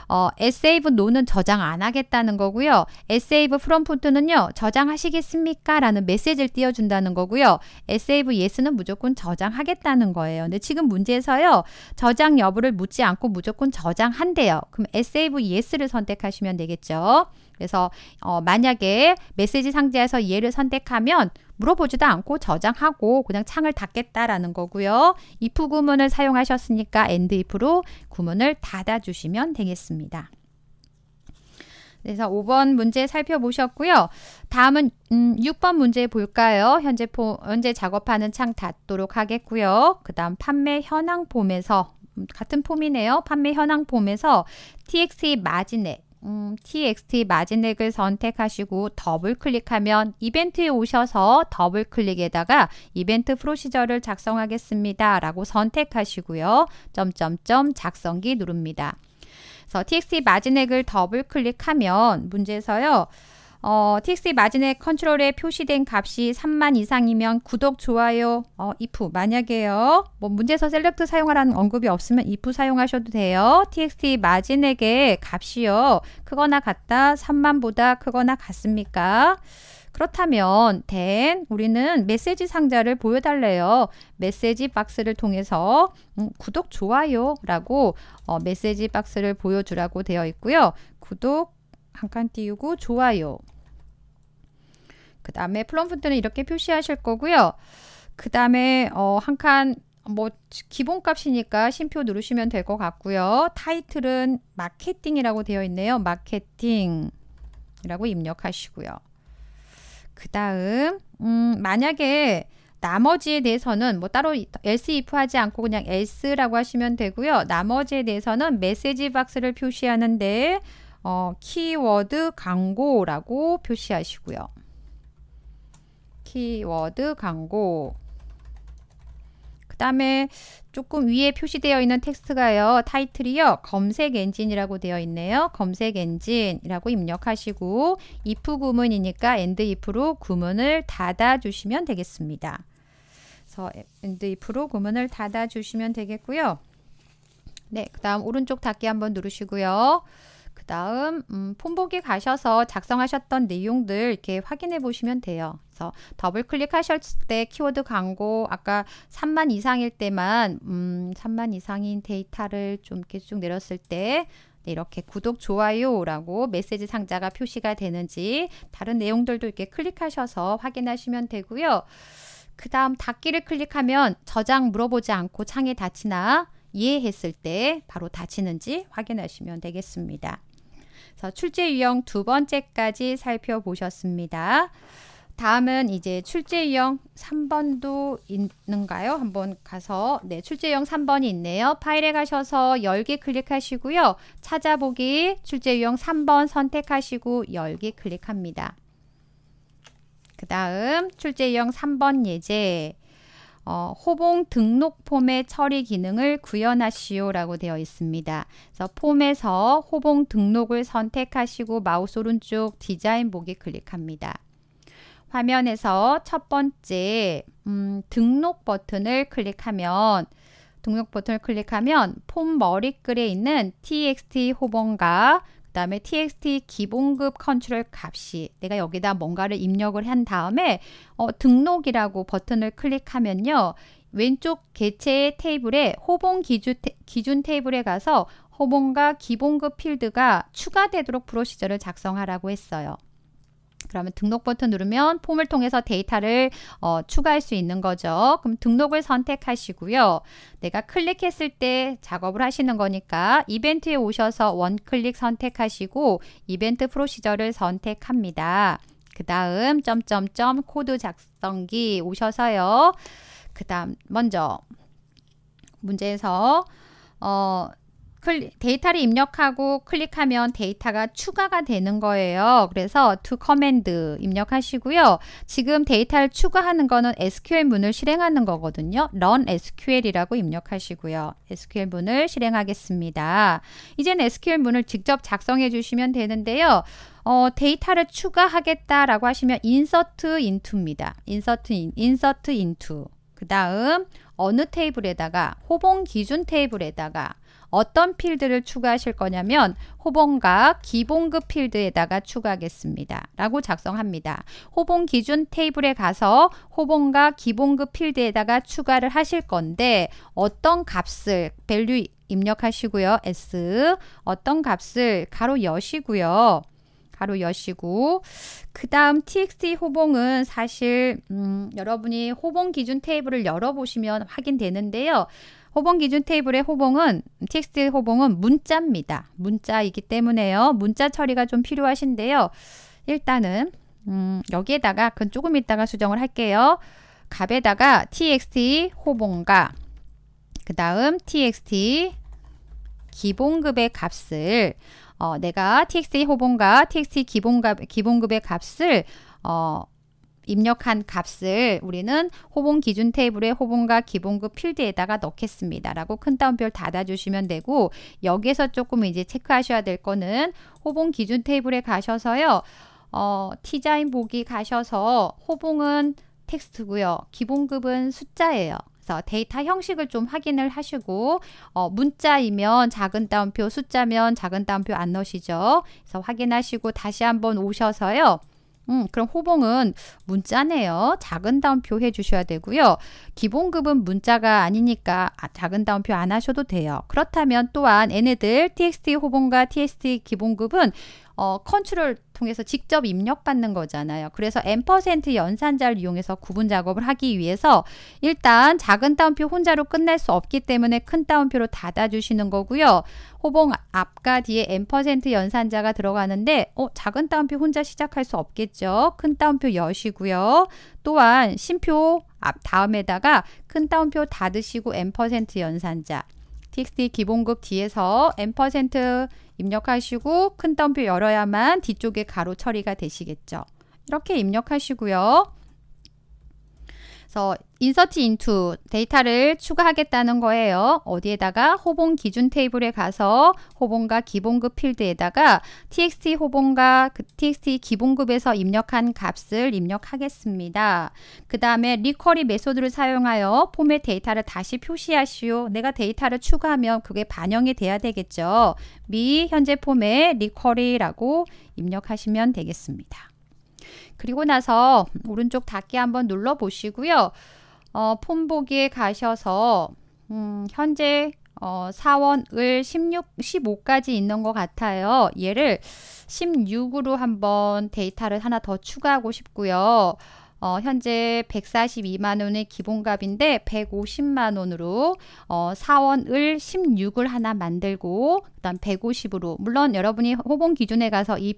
어, save no는 저장 안 하겠다는 거고요. save from 폰트는요. 저장하시겠습니까? 라는 메시지를 띄워준다는 거고요. save yes는 무조건 저장하겠다는 거예요. 근데 지금 문제에서요. 저장 여부를 묻지 않고 무조건 저장한대요. 그럼 save yes를 선택하시면 되겠죠. 그래서 어, 만약에 메시지 상자에서 예를 선택하면 물어보지도 않고 저장하고 그냥 창을 닫겠다라는 거고요. if 구문을 사용하셨으니까 and if로 구문을 닫아주시면 되겠습니다. 그래서 5번 문제 살펴보셨고요. 다음은 음, 6번 문제 볼까요? 현재, 포, 현재 작업하는 창 닫도록 하겠고요. 그 다음 판매 현황 폼에서 음, 같은 폼이네요. 판매 현황 폼에서 txt 마진액 음, txt 마진액을 선택하시고 더블 클릭하면 이벤트에 오셔서 더블 클릭에다가 이벤트 프로시저를 작성하겠습니다. 라고 선택하시고요. 점점점 작성기 누릅니다. 그래서 txt 마진액을 더블 클릭하면 문제에서요. 어, TXT 마진액 컨트롤에 표시된 값이 3만 이상이면 구독, 좋아요, 어, if 만약에요. 뭐 문제에서 셀렉트 사용하라는 언급이 없으면 if 사용하셔도 돼요. TXT 마진액의 값이요. 크거나 같다, 3만보다 크거나 같습니까? 그렇다면 then 우리는 메시지 상자를 보여달래요. 메시지 박스를 통해서 음, 구독, 좋아요라고 어, 메시지 박스를 보여주라고 되어 있고요. 구독, 한칸 띄우고 좋아요. 그 다음에 플럼프트는 이렇게 표시하실 거고요. 그 다음에 어, 한칸 뭐 기본값이니까 심표 누르시면 될 것 같고요. 타이틀은 마케팅이라고 되어 있네요. 마케팅이라고 입력하시고요. 그 다음 음, 만약에 나머지에 대해서는 뭐 따로 else if 하지 않고 그냥 else라고 하시면 되고요. 나머지에 대해서는 메시지 박스를 표시하는데 어, 키워드 광고라고 표시하시고요. 키워드 광고 그 다음에 조금 위에 표시되어 있는 텍스트가요. 타이틀이요. 검색 엔진이라고 되어 있네요. 검색 엔진이라고 입력하시고 if 구문이니까 and if로 구문을 닫아 주시면 되겠습니다. 그래서 and if로 구문을 닫아 주시면 되겠고요. 네, 그 다음 오른쪽 닫기 한번 누르시고요. 다음 음, 폼보기 가셔서 작성하셨던 내용들 이렇게 확인해 보시면 돼요. 그래서 더블 클릭하셨을 때 키워드 광고 아까 3만 이상일 때만 음, 3만 이상인 데이터를 좀 이렇게 쭉 내렸을 때 네, 이렇게 구독 좋아요라고 메시지 상자가 표시가 되는지 다른 내용들도 이렇게 클릭하셔서 확인하시면 되고요. 그 다음 닫기를 클릭하면 저장 물어보지 않고 창에 닫히나 이해했을 때 바로 닫히는지 확인하시면 되겠습니다. 그래서 출제 유형 두 번째까지 살펴보셨습니다. 다음은 이제 출제 유형 3번도 있는가요? 한번 가서 네, 출제 유형 3번이 있네요. 파일에 가셔서 1 0 클릭하시고요. 찾아보기 출제 유형 3번 선택하시고 1 0 클릭합니다. 그 다음 출제 유형 3번 예제 어, 호봉 등록 폼의 처리 기능을 구현하시오라고 되어 있습니다. 그래서 폼에서 호봉 등록을 선택하시고 마우스 오른쪽 디자인 보기 클릭합니다. 화면에서 첫 번째 음, 등록 버튼을 클릭하면 등록 버튼을 클릭하면 폼 머리글에 있는 txt 호봉과 다음에 txt 기본급 컨트롤 값이 내가 여기다 뭔가를 입력을 한 다음에 어, 등록이라고 버튼을 클릭하면요. 왼쪽 개체의 테이블에 호봉 기준, 테, 기준 테이블에 가서 호봉과 기본급 필드가 추가되도록 프로시저를 작성하라고 했어요. 그러면 등록 버튼 누르면 폼을 통해서 데이터를 어, 추가할 수 있는 거죠. 그럼 등록을 선택하시고요. 내가 클릭했을 때 작업을 하시는 거니까 이벤트에 오셔서 원클릭 선택하시고 이벤트 프로시저를 선택합니다. 그 다음 점점점 코드 작성기 오셔서요. 그 다음 먼저 문제에서 어, 클리, 데이터를 입력하고 클릭하면 데이터가 추가가 되는 거예요. 그래서 to command 입력하시고요. 지금 데이터를 추가하는 거는 SQL 문을 실행하는 거거든요. run SQL이라고 입력하시고요. SQL 문을 실행하겠습니다. 이젠 SQL 문을 직접 작성해 주시면 되는데요. 어, 데이터를 추가하겠다라고 하시면 insert into입니다. insert, in, insert into 그 다음 어느 테이블에다가 호봉 기준 테이블에다가 어떤 필드를 추가하실 거냐면 호봉과 기본급 필드에다가 추가하겠습니다. 라고 작성합니다. 호봉 기준 테이블에 가서 호봉과 기본급 필드에다가 추가를 하실 건데 어떤 값을 밸류 입력하시고요. S 어떤 값을 가로 여시고요. 가로 여시고 그 다음 txt 호봉은 사실 음, 여러분이 호봉 기준 테이블을 열어보시면 확인되는데요. 호봉 기준 테이블의 호봉은 txt 호봉은 문자입니다. 문자이기 때문에요. 문자 처리가 좀 필요하신데요. 일단은 음, 여기에다가 그 조금 있다가 수정을 할게요. 값에다가 txt 호봉과 그 다음 txt 기본급의 값을 어, 내가 txt 호봉과 txt 기본급, 기본급의 값을 어, 입력한 값을 우리는 호봉 기준 테이블에 호봉과 기본급 필드에다가 넣겠습니다. 라고 큰 따옴표를 닫아주시면 되고 여기에서 조금 이제 체크하셔야 될 거는 호봉 기준 테이블에 가셔서요. 어, T자인 보기 가셔서 호봉은 텍스트고요. 기본급은 숫자예요. 데이터 형식을 좀 확인을 하시고 어, 문자이면 작은 따옴표 숫자면 작은 따옴표 안 넣으시죠. 그래서 확인하시고 다시 한번 오셔서요. 음, 그럼 호봉은 문자네요. 작은 다운표 해주셔야 되고요. 기본급은 문자가 아니니까 아, 작은 다운표 안 하셔도 돼요. 그렇다면 또한 얘네들 txt 호봉과 txt 기본급은 어, 컨트롤 통해서 직접 입력받는 거잖아요. 그래서 n% 연산자를 이용해서 구분 작업을 하기 위해서 일단 작은 따옴표 혼자로 끝낼 수 없기 때문에 큰 따옴표로 닫아주시는 거고요. 호봉 앞과 뒤에 n% 연산자가 들어가는데 어, 작은 따옴표 혼자 시작할 수 없겠죠. 큰 따옴표 여시고요. 또한 심표 앞 다음에다가 큰 따옴표 닫으시고 n% 연산자 txt 기본급 뒤에서 n% 입력하시고 큰 덤표 열어야만 뒤쪽에 가로 처리가 되시겠죠. 이렇게 입력하시고요. 그래서 인서트 인투 데이터를 추가하겠다는 거예요. 어디에다가 호봉 기준 테이블에 가서 호봉과 기본급 필드에다가 txt 호봉과 그 txt 기본급에서 입력한 값을 입력하겠습니다. 그 다음에 리커리 메소드를 사용하여 폼의 데이터를 다시 표시하시오. 내가 데이터를 추가하면 그게 반영이 돼야 되겠죠. 미 현재 폼의 리커리라고 입력하시면 되겠습니다. 그리고 나서 오른쪽 닫기 한번 눌러 보시고요. 어, 폼 보기에 가셔서 음, 현재 어, 사원을 16, 15까지 있는 것 같아요. 얘를 16으로 한번 데이터를 하나 더 추가하고 싶고요. 어, 현재 142만 원의 기본값인데 150만 원으로 어, 사원을 16을 하나 만들고 그다음 150으로 물론 여러분이 호봉 기준에 가서 이,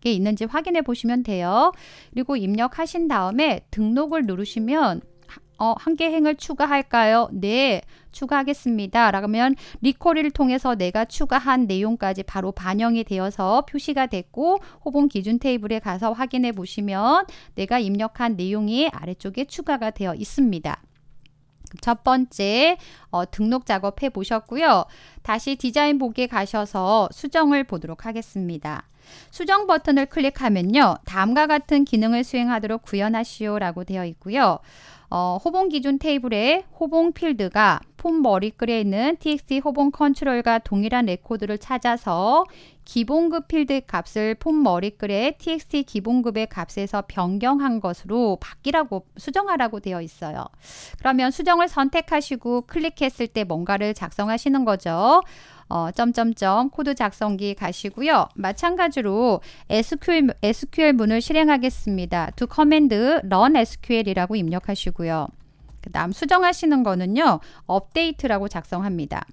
게 있는지 확인해 보시면 돼요. 그리고 입력하신 다음에 등록을 누르시면 어, 한 개 행을 추가할까요? 네, 추가하겠습니다. 라면 리쿼리를 통해서 내가 추가한 내용까지 바로 반영이 되어서 표시가 됐고 호봉 기준 테이블에 가서 확인해 보시면 내가 입력한 내용이 아래쪽에 추가가 되어 있습니다. 첫 번째 어, 등록 작업해 보셨고요. 다시 디자인 보기에 가셔서 수정을 보도록 하겠습니다. 수정 버튼을 클릭하면요. 다음과 같은 기능을 수행하도록 구현하시오 라고 되어 있고요. 어, 호봉 기준 테이블에 호봉 필드가 폼 머리글에 있는 txt 호봉 컨트롤과 동일한 레코드를 찾아서 기본급 필드 값을 폼 머리글에 txt 기본급의 값에서 변경한 것으로 바뀌라고 수정하라고 되어 있어요. 그러면 수정을 선택하시고 클릭했을 때 뭔가를 작성하시는 거죠. 어, 점점점 코드 작성기 가시고요. 마찬가지로 SQL, SQL 문을 실행하겠습니다. 두 커맨드 run SQL이라고 입력하시고요. 그 다음 수정하시는 거는요. 업데이트라고 작성합니다.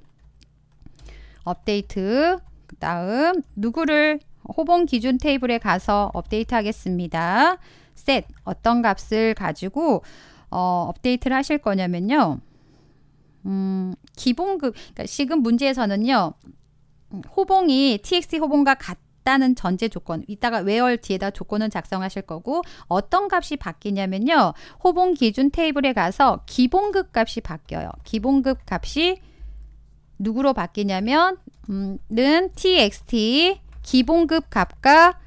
업데이트 그 다음 누구를 호봉 기준 테이블에 가서 업데이트 하겠습니다. set 어떤 값을 가지고 어, 업데이트를 하실 거냐면요. 음, 기본급, 그러니까 지금 문제에서는요, 음, 호봉이 TXT 호봉과 같 다는 전제 조건 이따가 웨얼 뒤에다 조건을 작성하실 거고 어떤 값이 바뀌냐면요 호봉 기준 테이블에 가서 기본급 값이 바뀌어요 기본급 값이 누구로 바뀌냐면 음, 는 txt 기본급 값과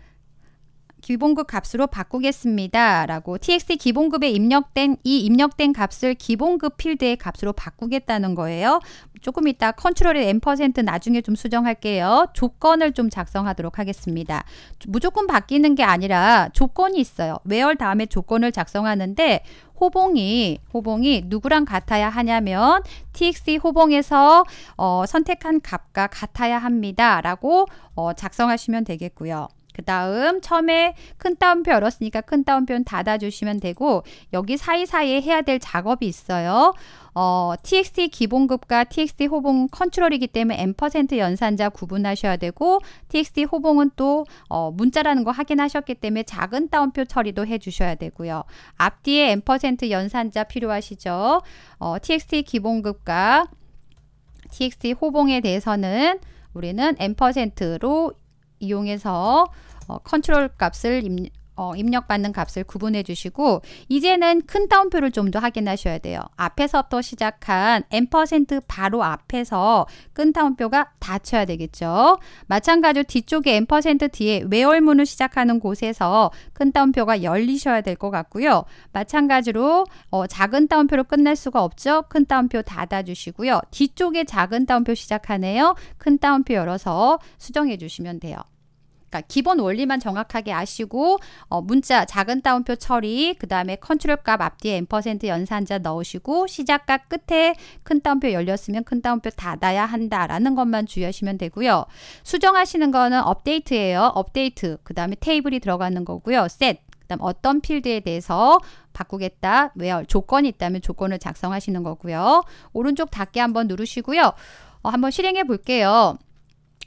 기본급 값으로 바꾸겠습니다. 라고 txt 기본급에 입력된 이 입력된 값을 기본급 필드의 값으로 바꾸겠다는 거예요. 조금 이따 컨트롤의 n% 나중에 좀 수정할게요. 조건을 좀 작성하도록 하겠습니다. 무조건 바뀌는 게 아니라 조건이 있어요. 웨얼 다음에 조건을 작성하는데 호봉이 호봉이 누구랑 같아야 하냐면 txt 호봉에서 어, 선택한 값과 같아야 합니다. 라고 어, 작성하시면 되겠고요. 그 다음 처음에 큰 따옴표 열었으니까 큰 따옴표는 닫아주시면 되고 여기 사이사이에 해야 될 작업이 있어요. 어, txt 기본급과 txt 호봉 컨트롤이기 때문에 m% 연산자 구분하셔야 되고 txt 호봉은 또 어, 문자라는 거 확인하셨기 때문에 작은 따옴표 처리도 해주셔야 되고요. 앞뒤에 m% 연산자 필요하시죠. 어, txt 기본급과 txt 호봉에 대해서는 우리는 m%로 이용해서 어, 컨트롤 값을 입, 어, 입력받는 값을 구분해 주시고 이제는 큰 따옴표를 좀 더 확인하셔야 돼요. 앞에서부터 시작한 n% 바로 앞에서 큰 따옴표가 닫혀야 되겠죠. 마찬가지로 뒤쪽에 n% 뒤에 외월문을 시작하는 곳에서 큰 따옴표가 열리셔야 될 것 같고요. 마찬가지로 어, 작은 따옴표로 끝낼 수가 없죠. 큰 따옴표 닫아주시고요. 뒤쪽에 작은 따옴표 시작하네요. 큰 따옴표 열어서 수정해 주시면 돼요. 그러니까 기본 원리만 정확하게 아시고 어, 문자 작은 따옴표 처리, 그 다음에 컨트롤 값 앞뒤에 엠 연산자 넣으시고 시작과 끝에 큰 따옴표 열렸으면 큰 따옴표 닫아야 한다라는 것만 주의하시면 되고요. 수정하시는 거는 업데이트예요. 업데이트. 그 다음에 테이블이 들어가는 거고요. 셋. 그다음 어떤 필드에 대해서 바꾸겠다. 왜 조건이 있다면 조건을 작성하시는 거고요. 오른쪽 닫기 한번 누르시고요. 어, 한번 실행해 볼게요.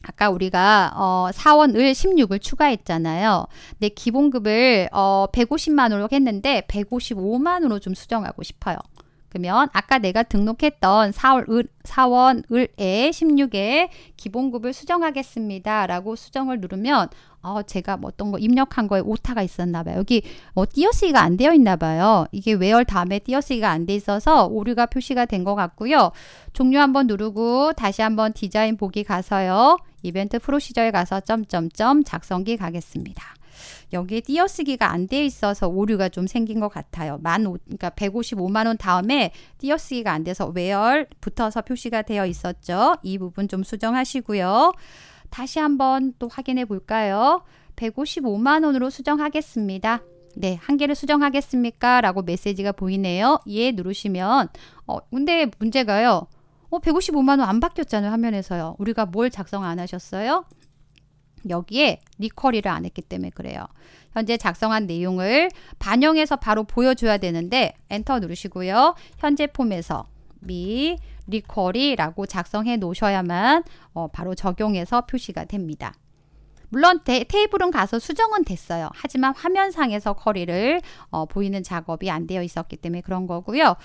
아까 우리가 어, 사원을 16을 추가했잖아요. 근 기본급을 어, 150만으로 했는데 155만으로 좀 수정하고 싶어요. 그러면 아까 내가 등록했던 사월을, 사원을에 16에 기본급을 수정하겠습니다. 라고 수정을 누르면 어, 제가 뭐 어떤 거 입력한 거에 오타가 있었나 봐요. 여기 뭐 띄어쓰기가 안 되어 있나 봐요. 이게 외열 다음에 띄어쓰기가 안 돼 있어서 오류가 표시가 된 것 같고요. 종료 한번 누르고 다시 한번 디자인 보기 가서요. 이벤트 프로시저에 가서 점점점 작성기 가겠습니다. 여기에 띄어쓰기가 안 돼 있어서 오류가 좀 생긴 것 같아요. 만 오, 그러니까 155만 원 다음에 띄어쓰기가 안 돼서 외열 붙어서 표시가 되어 있었죠. 이 부분 좀 수정하시고요. 다시 한번 또 확인해 볼까요? 155만 원으로 수정하겠습니다. 네, 한 개를 수정하겠습니까? 라고 메시지가 보이네요. 예 누르시면 어, 근데 문제가요. 어, 155만 원 안 바뀌었잖아요. 화면에서요. 우리가 뭘 작성 안 하셨어요? 여기에 리커리를 안 했기 때문에 그래요. 현재 작성한 내용을 반영해서 바로 보여줘야 되는데 엔터 누르시고요. 현재 폼에서 미 리쿼리라고 작성해 놓으셔야만 어, 바로 적용해서 표시가 됩니다. 물론 데, 테이블은 가서 수정은 됐어요. 하지만 화면상에서 커리를 어, 보이는 작업이 안 되어 있었기 때문에 그런 거고요.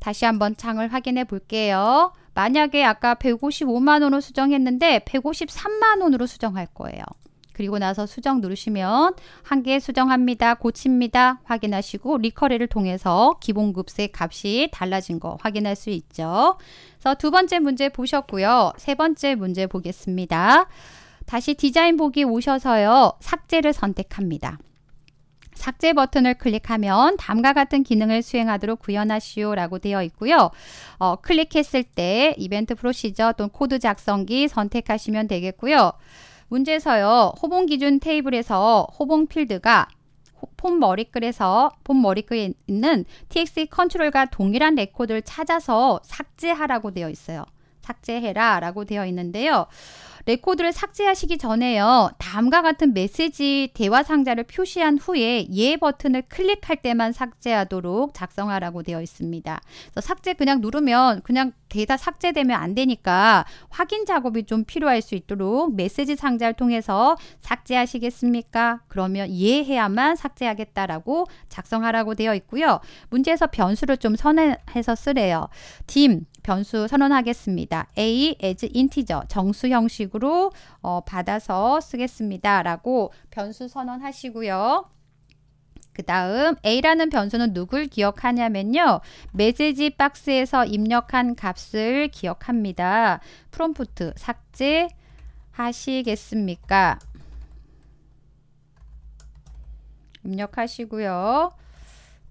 다시 한번 창을 확인해 볼게요. 만약에 아까 155만원으로 수정했는데 153만원으로 수정할 거예요. 그리고 나서 수정 누르시면 한 개 수정합니다. 고칩니다. 확인하시고 리커레를 통해서 기본급세 값이 달라진 거 확인할 수 있죠. 그래서 두 번째 문제 보셨고요. 세 번째 문제 보겠습니다. 다시 디자인 보기 오셔서요. 삭제를 선택합니다. 삭제 버튼을 클릭하면 다음과 같은 기능을 수행하도록 구현하시오 라고 되어 있고요. 어, 클릭했을 때 이벤트 프로시저 또는 코드 작성기 선택하시면 되겠고요. 문제에서요. 호봉 기준 테이블에서 호봉 필드가 폰 머리글에서 폰 머리글에 있는 TXE 컨트롤과 동일한 레코드를 찾아서 삭제하라고 되어 있어요. 삭제해라 라고 되어 있는데요. 레코드를 삭제하시기 전에요. 다음과 같은 메시지 대화 상자를 표시한 후에 예 버튼을 클릭할 때만 삭제하도록 작성하라고 되어 있습니다. 삭제 그냥 누르면 그냥 데이터 삭제되면 안 되니까 확인 작업이 좀 필요할 수 있도록 메시지 상자를 통해서 삭제하시겠습니까? 그러면 예해야만 삭제하겠다라고 작성하라고 되어 있고요. 문제에서 변수를 좀 선해서 쓰래요. 딤, 변수 선언하겠습니다. a as integer 정수 형식으로 어, 받아서 쓰겠습니다. 라고 변수 선언하시고요. 그 다음 A라는 변수는 누굴 기억하냐면요. 메시지 박스에서 입력한 값을 기억합니다. 프롬프트 삭제 하시겠습니까? 입력하시고요.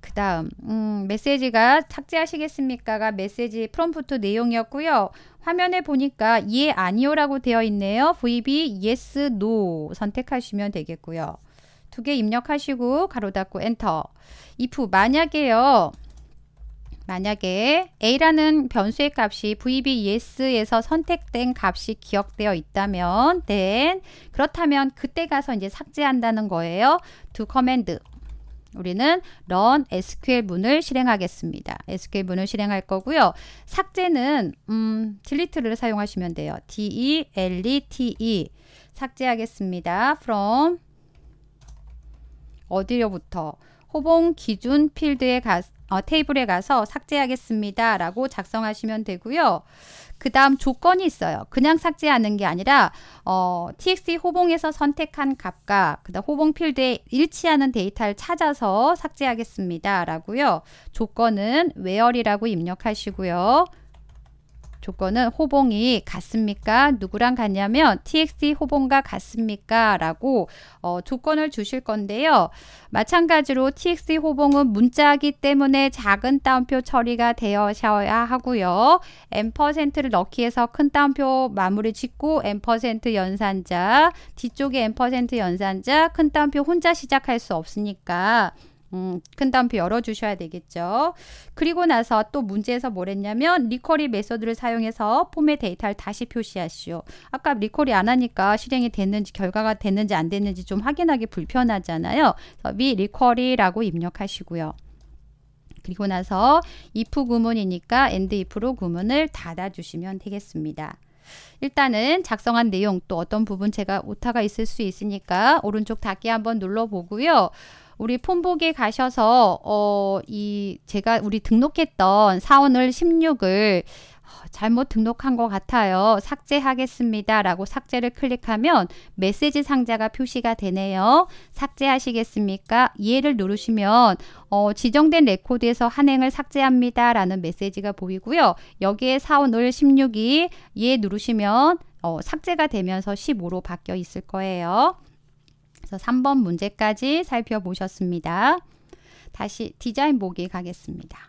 그 다음, 음, 메시지가 삭제하시겠습니까가 메시지 프롬프트 내용이었고요. 화면에 보니까 예, 아니요라고 되어 있네요. VB, yes, no 선택하시면 되겠고요. 두 개 입력하시고 가로 닫고 엔터. if 만약에요. 만약에 a라는 변수의 값이 vb yes에서 선택된 값이 기억되어 있다면 then 그렇다면 그때 가서 이제 삭제한다는 거예요. 두 커맨드 우리는 run SQL 문을 실행하겠습니다. SQL 문을 실행할 거고요. 삭제는 음, delete를 사용하시면 돼요. D E L E T E 삭제하겠습니다. from 어디로부터 호봉 기준 필드에 가, 어, 테이블에 가서 삭제하겠습니다. 라고 작성하시면 되고요. 그 다음 조건이 있어요. 그냥 삭제하는 게 아니라 어, txt e 호봉에서 선택한 값과 그 다음 호봉 필드에 일치하는 데이터를 찾아서 삭제하겠습니다. 라고요. 조건은 where이라고 입력하시고요. 조건은 호봉이 같습니까? 누구랑 같냐면 TXT 호봉과 같습니까? 라고 어, 조건을 주실 건데요. 마찬가지로 TXT 호봉은 문자이기 때문에 작은 따옴표 처리가 되어야 셔 하고요. M%를 넣기 위해서 큰 따옴표 마무리 짓고 M% 연산자, 뒤쪽에 M% 연산자, 큰 따옴표 혼자 시작할 수 없으니까 음, 큰 따옴표 열어주셔야 되겠죠. 그리고 나서 또 문제에서 뭘 했냐면 리커리 메소드를 사용해서 폼의 데이터를 다시 표시하시오. 아까 리콜이 안 하니까 실행이 됐는지 결과가 됐는지 안 됐는지 좀 확인하기 불편하잖아요. 그래서 미 리커리라고 입력하시고요. 그리고 나서 if 구문이니까 and if로 구문을 닫아주시면 되겠습니다. 일단은 작성한 내용 또 어떤 부분 제가 오타가 있을 수 있으니까 오른쪽 닫기 한번 눌러보고요. 우리 폰북에 가셔서 어, 이 제가 우리 등록했던 사원을 16을 어, 잘못 등록한 것 같아요. 삭제하겠습니다. 라고 삭제를 클릭하면 메시지 상자가 표시가 되네요. 삭제하시겠습니까? 예를 누르시면 어, 지정된 레코드에서 한행을 삭제합니다. 라는 메시지가 보이고요. 여기에 사원을 16이 예 누르시면 어, 삭제가 되면서 15로 바뀌어 있을 거예요. 그래서 3번 문제까지 살펴보셨습니다. 다시 디자인 보기 가겠습니다.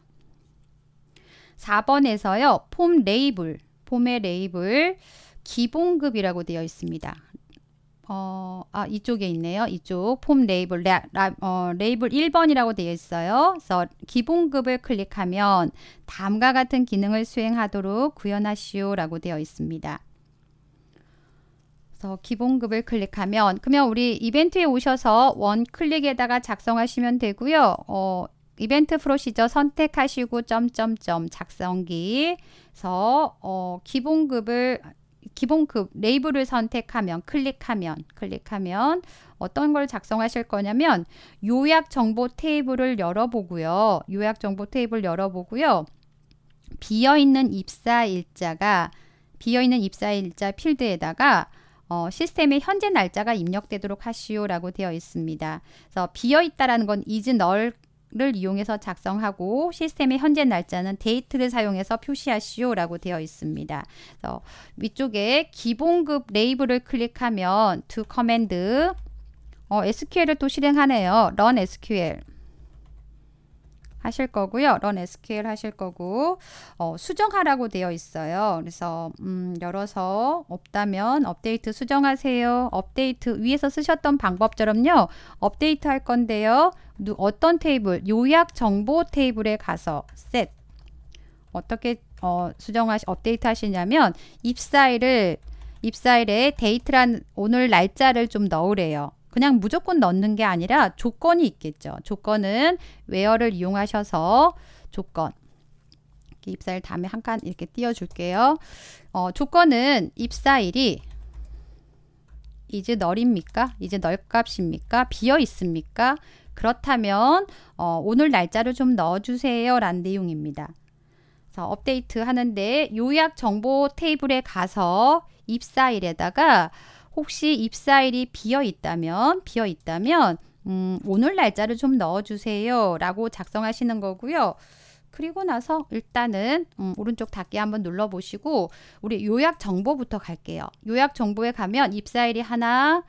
4번에서요. 폼 레이블, 폼의 레이블 기본급이라고 되어 있습니다. 어, 아, 이쪽에 있네요. 이쪽 폼 레이블 레, 라, 어, 레이블 1번이라고 되어 있어요. 그래서 기본급을 클릭하면 다음과 같은 기능을 수행하도록 구현하시오라고 되어 있습니다. 그서 기본급을 클릭하면 그러면 우리 이벤트에 오셔서 원 클릭에다가 작성하시면 되고요. 어, 이벤트 프로시저 선택하시고 점점점 작성기에서 어, 기본급을 기본급 레이블을 선택하면 클릭하면 클릭하면 어떤 걸 작성하실 거냐면 요약 정보 테이블을 열어보고요. 요약 정보 테이블 열어보고요. 비어있는 입사 일자가 비어있는 입사 일자 필드에다가 어, 시스템에 현재 날짜가 입력되도록 하시오라고 되어 있습니다. 그래서 비어 있다라는 건 is 널를 이용해서 작성하고 시스템의 현재 날짜는 데이트를 사용해서 표시하시오라고 되어 있습니다. 그래서 위쪽에 기본급 레이블을 클릭하면 두 커맨드 어, SQL을 또 실행하네요. run SQL 하실 거고요. 런 SQL 하실 거고 어, 수정하라고 되어 있어요. 그래서 음, 열어서 없다면 업데이트 수정하세요. 업데이트 위에서 쓰셨던 방법처럼요. 업데이트 할 건데요. 어떤 테이블 요약 정보 테이블에 가서 set 어떻게 어, 수정하시 업데이트 하시냐면 입사일을 입사일에 데이트란 오늘 날짜를 좀 넣으래요. 그냥 무조건 넣는 게 아니라 조건이 있겠죠. 조건은 웨어를 이용하셔서 조건 이렇게 입사일 다음에 한 칸 이렇게 띄워줄게요. 어, 조건은 입사일이 이제 널입니까? 이제 널값입니까? 비어 있습니까? 그렇다면 어, 오늘 날짜를 좀 넣어주세요 란 내용입니다. 그래서 업데이트 하는데 요약 정보 테이블에 가서 입사일에다가 혹시 입사일이 비어 있다면 비어 있다면 음, 오늘 날짜를 좀 넣어주세요라고 작성하시는 거고요. 그리고 나서 일단은 음, 오른쪽 닫기 한번 눌러 보시고 우리 요약 정보부터 갈게요. 요약 정보에 가면 입사일이 하나,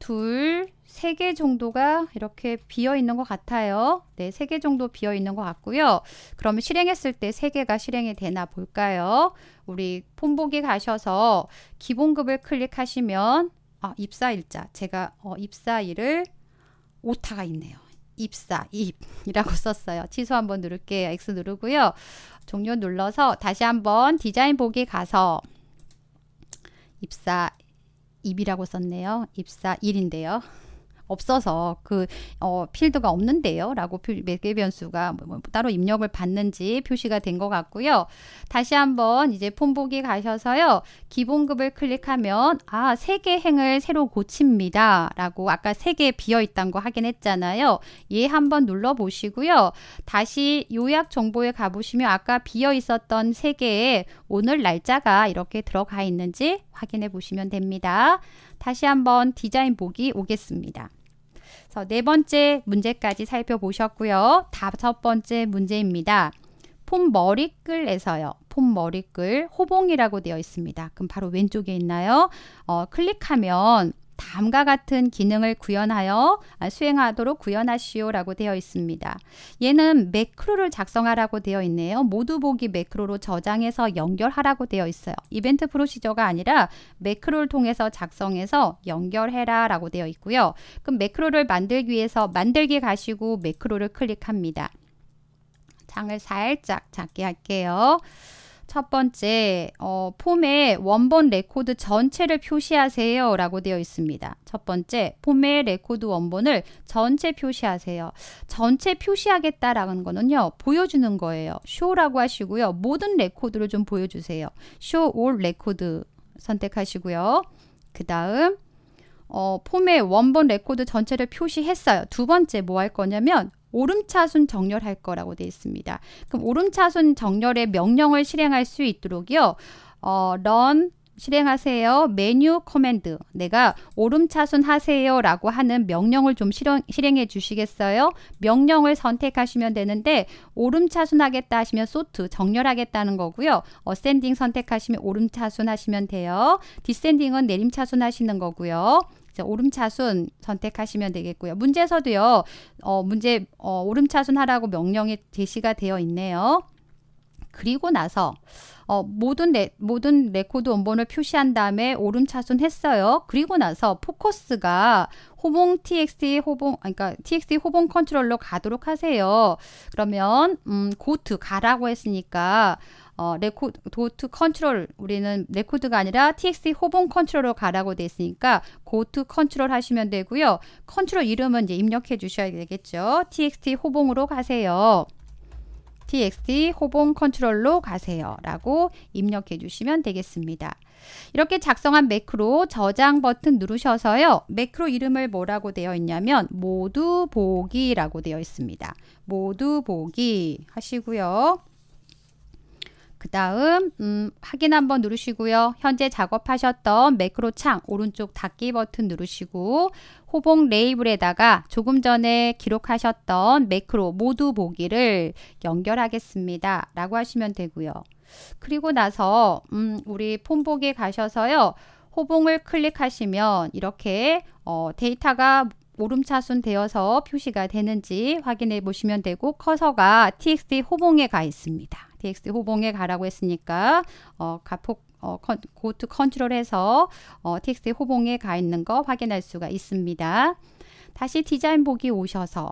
둘, 세개 정도가 이렇게 비어 있는 것 같아요. 네, 세 개 정도 비어 있는 것 같고요. 그러면 실행했을 때 세 개가 실행이 되나 볼까요? 우리 폰보기 가셔서 기본급을 클릭하시면 아, 입사일자. 제가 어, 입사일을 오타가 있네요. 입사, 입이라고 썼어요. 취소 한번 누를게요. X 누르고요. 종료 눌러서 다시 한번 디자인 보기 가서 입사 입이라고 썼네요. 입사 일인데요 없어서 그 어, 필드가 없는데요라고 매개 변수가 뭐, 뭐, 따로 입력을 받는지 표시가 된 것 같고요. 다시 한번 이제 폼 보기 가셔서요. 기본급을 클릭하면 아, 세 개 행을 새로 고칩니다라고 아까 세 개 비어 있던 거 확인했잖아요. 얘 예, 한번 눌러 보시고요. 다시 요약 정보에 가 보시면 아까 비어 있었던 세 개에 오늘 날짜가 이렇게 들어가 있는지 확인해 보시면 됩니다. 다시 한번 디자인 보기 오겠습니다. 그래서 네 번째 문제까지 살펴보셨고요. 다섯 번째 문제입니다. 폼 머리글에서요. 폼 머리글 호봉이라고 되어 있습니다. 그럼 바로 왼쪽에 있나요? 어, 클릭하면 다음과 같은 기능을 구현하여 아, 수행하도록 구현하시오라고 되어 있습니다. 얘는 매크로를 작성하라고 되어 있네요. 모두 보기 매크로로 저장해서 연결하라고 되어 있어요. 이벤트 프로시저가 아니라 매크로를 통해서 작성해서 연결해라 라고 되어 있고요. 그럼 매크로를 만들기 위해서 만들기 가시고 매크로를 클릭합니다. 창을 살짝 작게 할게요. 첫 번째, 어, 폼에 원본 레코드 전체를 표시하세요 라고 되어 있습니다. 첫 번째, 폼의 레코드 원본을 전체 표시하세요. 전체 표시하겠다라는 거는요, 보여주는 거예요. show라고 하시고요. 모든 레코드를 좀 보여주세요. show all 레코드 선택하시고요. 그 다음, 어, 폼의 원본 레코드 전체를 표시했어요. 두 번째 뭐 할 거냐면 오름차순 정렬할 거라고 되어 있습니다. 그럼 오름차순 정렬의 명령을 실행할 수 있도록요. 어, run 실행하세요. 메뉴 커맨드. 내가 오름차순 하세요. 라고 하는 명령을 좀 실행, 실행해 주시겠어요? 명령을 선택하시면 되는데 오름차순 하겠다 하시면 소트 정렬하겠다는 거고요. 어센딩 선택하시면 오름차순 하시면 돼요. 디센딩은 내림차순 하시는 거고요. 오름차순 선택하시면 되겠고요. 문제서도요. 어, 문제 어, 오름차순 하라고 명령이 제시가 되어 있네요. 그리고 나서 어, 모든 레, 모든 레코드 원본을 표시한 다음에 오름차순 했어요. 그리고 나서 포커스가 호봉 TXT 호봉 그러니까 TXT 호봉 컨트롤로 가도록 하세요. 그러면 음, go to 가라고 했으니까 어, 레코드 도트 컨트롤 우리는 레코드가 아니라 txt 호봉 컨트롤로 가라고 돼 있으니까 고트 컨트롤 하시면 되고요. 컨트롤 이름은 이제 입력해 주셔야 되겠죠. txt 호봉으로 가세요. txt 호봉 컨트롤로 가세요 라고 입력해 주시면 되겠습니다. 이렇게 작성한 매크로 저장 버튼 누르셔서요. 매크로 이름을 뭐라고 되어 있냐면 모두 보기라고 되어 있습니다. 모두 보기 하시고요. 그 다음 음, 확인 한번 누르시고요. 현재 작업하셨던 매크로 창 오른쪽 닫기 버튼 누르시고 호봉 레이블에다가 조금 전에 기록하셨던 매크로 모두 보기를 연결하겠습니다. 라고 하시면 되고요. 그리고 나서 음, 우리 폼 보기 가셔서요. 호봉을 클릭하시면 이렇게 어, 데이터가 오름차순 되어서 표시가 되는지 확인해 보시면 되고 커서가 txt 호봉에 가 있습니다. DX 호봉에 가라고 했으니까 어, 가폭 어, 컨, 고트 컨트롤해서 어, t x 호봉에 가 있는 거 확인할 수가 있습니다. 다시 디자인 보기 오셔서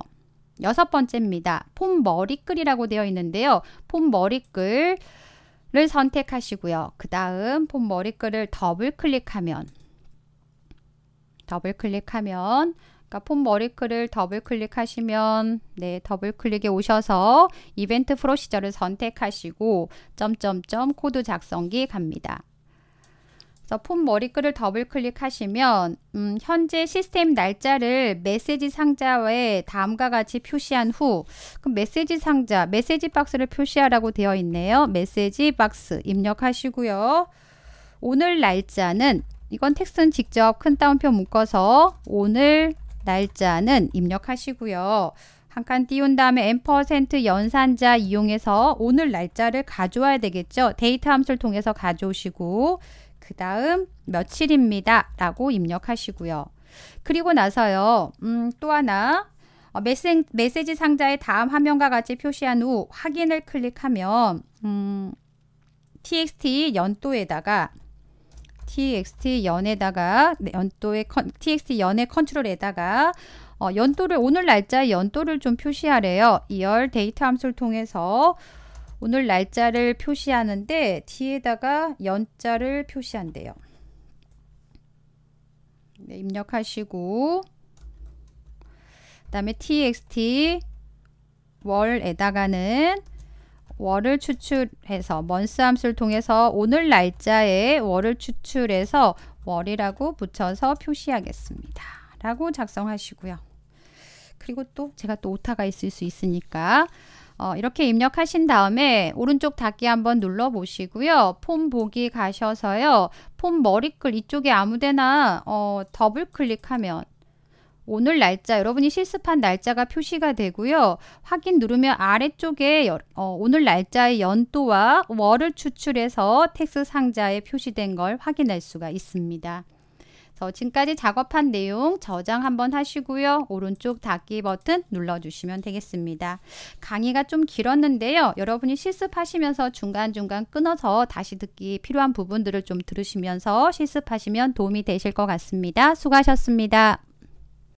여섯 번째입니다. 폼 머리글이라고 되어 있는데요. 폼 머리글을 선택하시고요. 그 다음 폼 머리글을 더블 클릭하면 더블 클릭하면 그러니까 폼 머리클을 더블 클릭하시면 네 더블 클릭에 오셔서 이벤트 프로시저를 선택하시고 점점점 코드 작성기 갑니다. 폼 머리글을 더블 클릭하시면 음, 현재 시스템 날짜를 메시지 상자에 다음과 같이 표시한 후 그럼 메시지 상자, 메시지 박스를 표시하라고 되어 있네요. 메시지 박스 입력하시고요. 오늘 날짜는 이건 텍스트는 직접 큰 따옴표 묶어서 오늘 날짜는 입력하시고요. 한 칸 띄운 다음에 n% 연산자 이용해서 오늘 날짜를 가져와야 되겠죠. 데이터 함수를 통해서 가져오시고 그 다음 며칠입니다. 라고 입력하시고요. 그리고 나서요. 음, 또 하나 어, 메시, 메시지 상자의 다음 화면과 같이 표시한 후 확인을 클릭하면 음, txt 연도에다가 txt 연에다가 네, 연도의 txt 연의 컨트롤에다가 어, 연도를 오늘 날짜의 연도를 좀 표시하래요. 이열 데이터 함수를 통해서 오늘 날짜를 표시하는데 뒤에다가 연자를 표시한대요. 네, 입력하시고 그 다음에 txt 월에다가는 월을 추출해서 먼스함수를 통해서 오늘 날짜에 월을 추출해서 월이라고 붙여서 표시하겠습니다. 라고 작성하시고요. 그리고 또 제가 또 오타가 있을 수 있으니까 어, 이렇게 입력하신 다음에 오른쪽 닫기 한번 눌러 보시고요. 폼 보기 가셔서요. 폼 머리글 이쪽에 아무데나 어, 더블 클릭하면 오늘 날짜 여러분이 실습한 날짜가 표시가 되고요. 확인 누르면 아래쪽에 여, 어, 오늘 날짜의 연도와 월을 추출해서 텍스 상자에 표시된 걸 확인할 수가 있습니다. 그래서 지금까지 작업한 내용 저장 한번 하시고요. 오른쪽 닫기 버튼 눌러주시면 되겠습니다. 강의가 좀 길었는데요. 여러분이 실습하시면서 중간중간 끊어서 다시 듣기 필요한 부분들을 좀 들으시면서 실습하시면 도움이 되실 것 같습니다. 수고하셨습니다.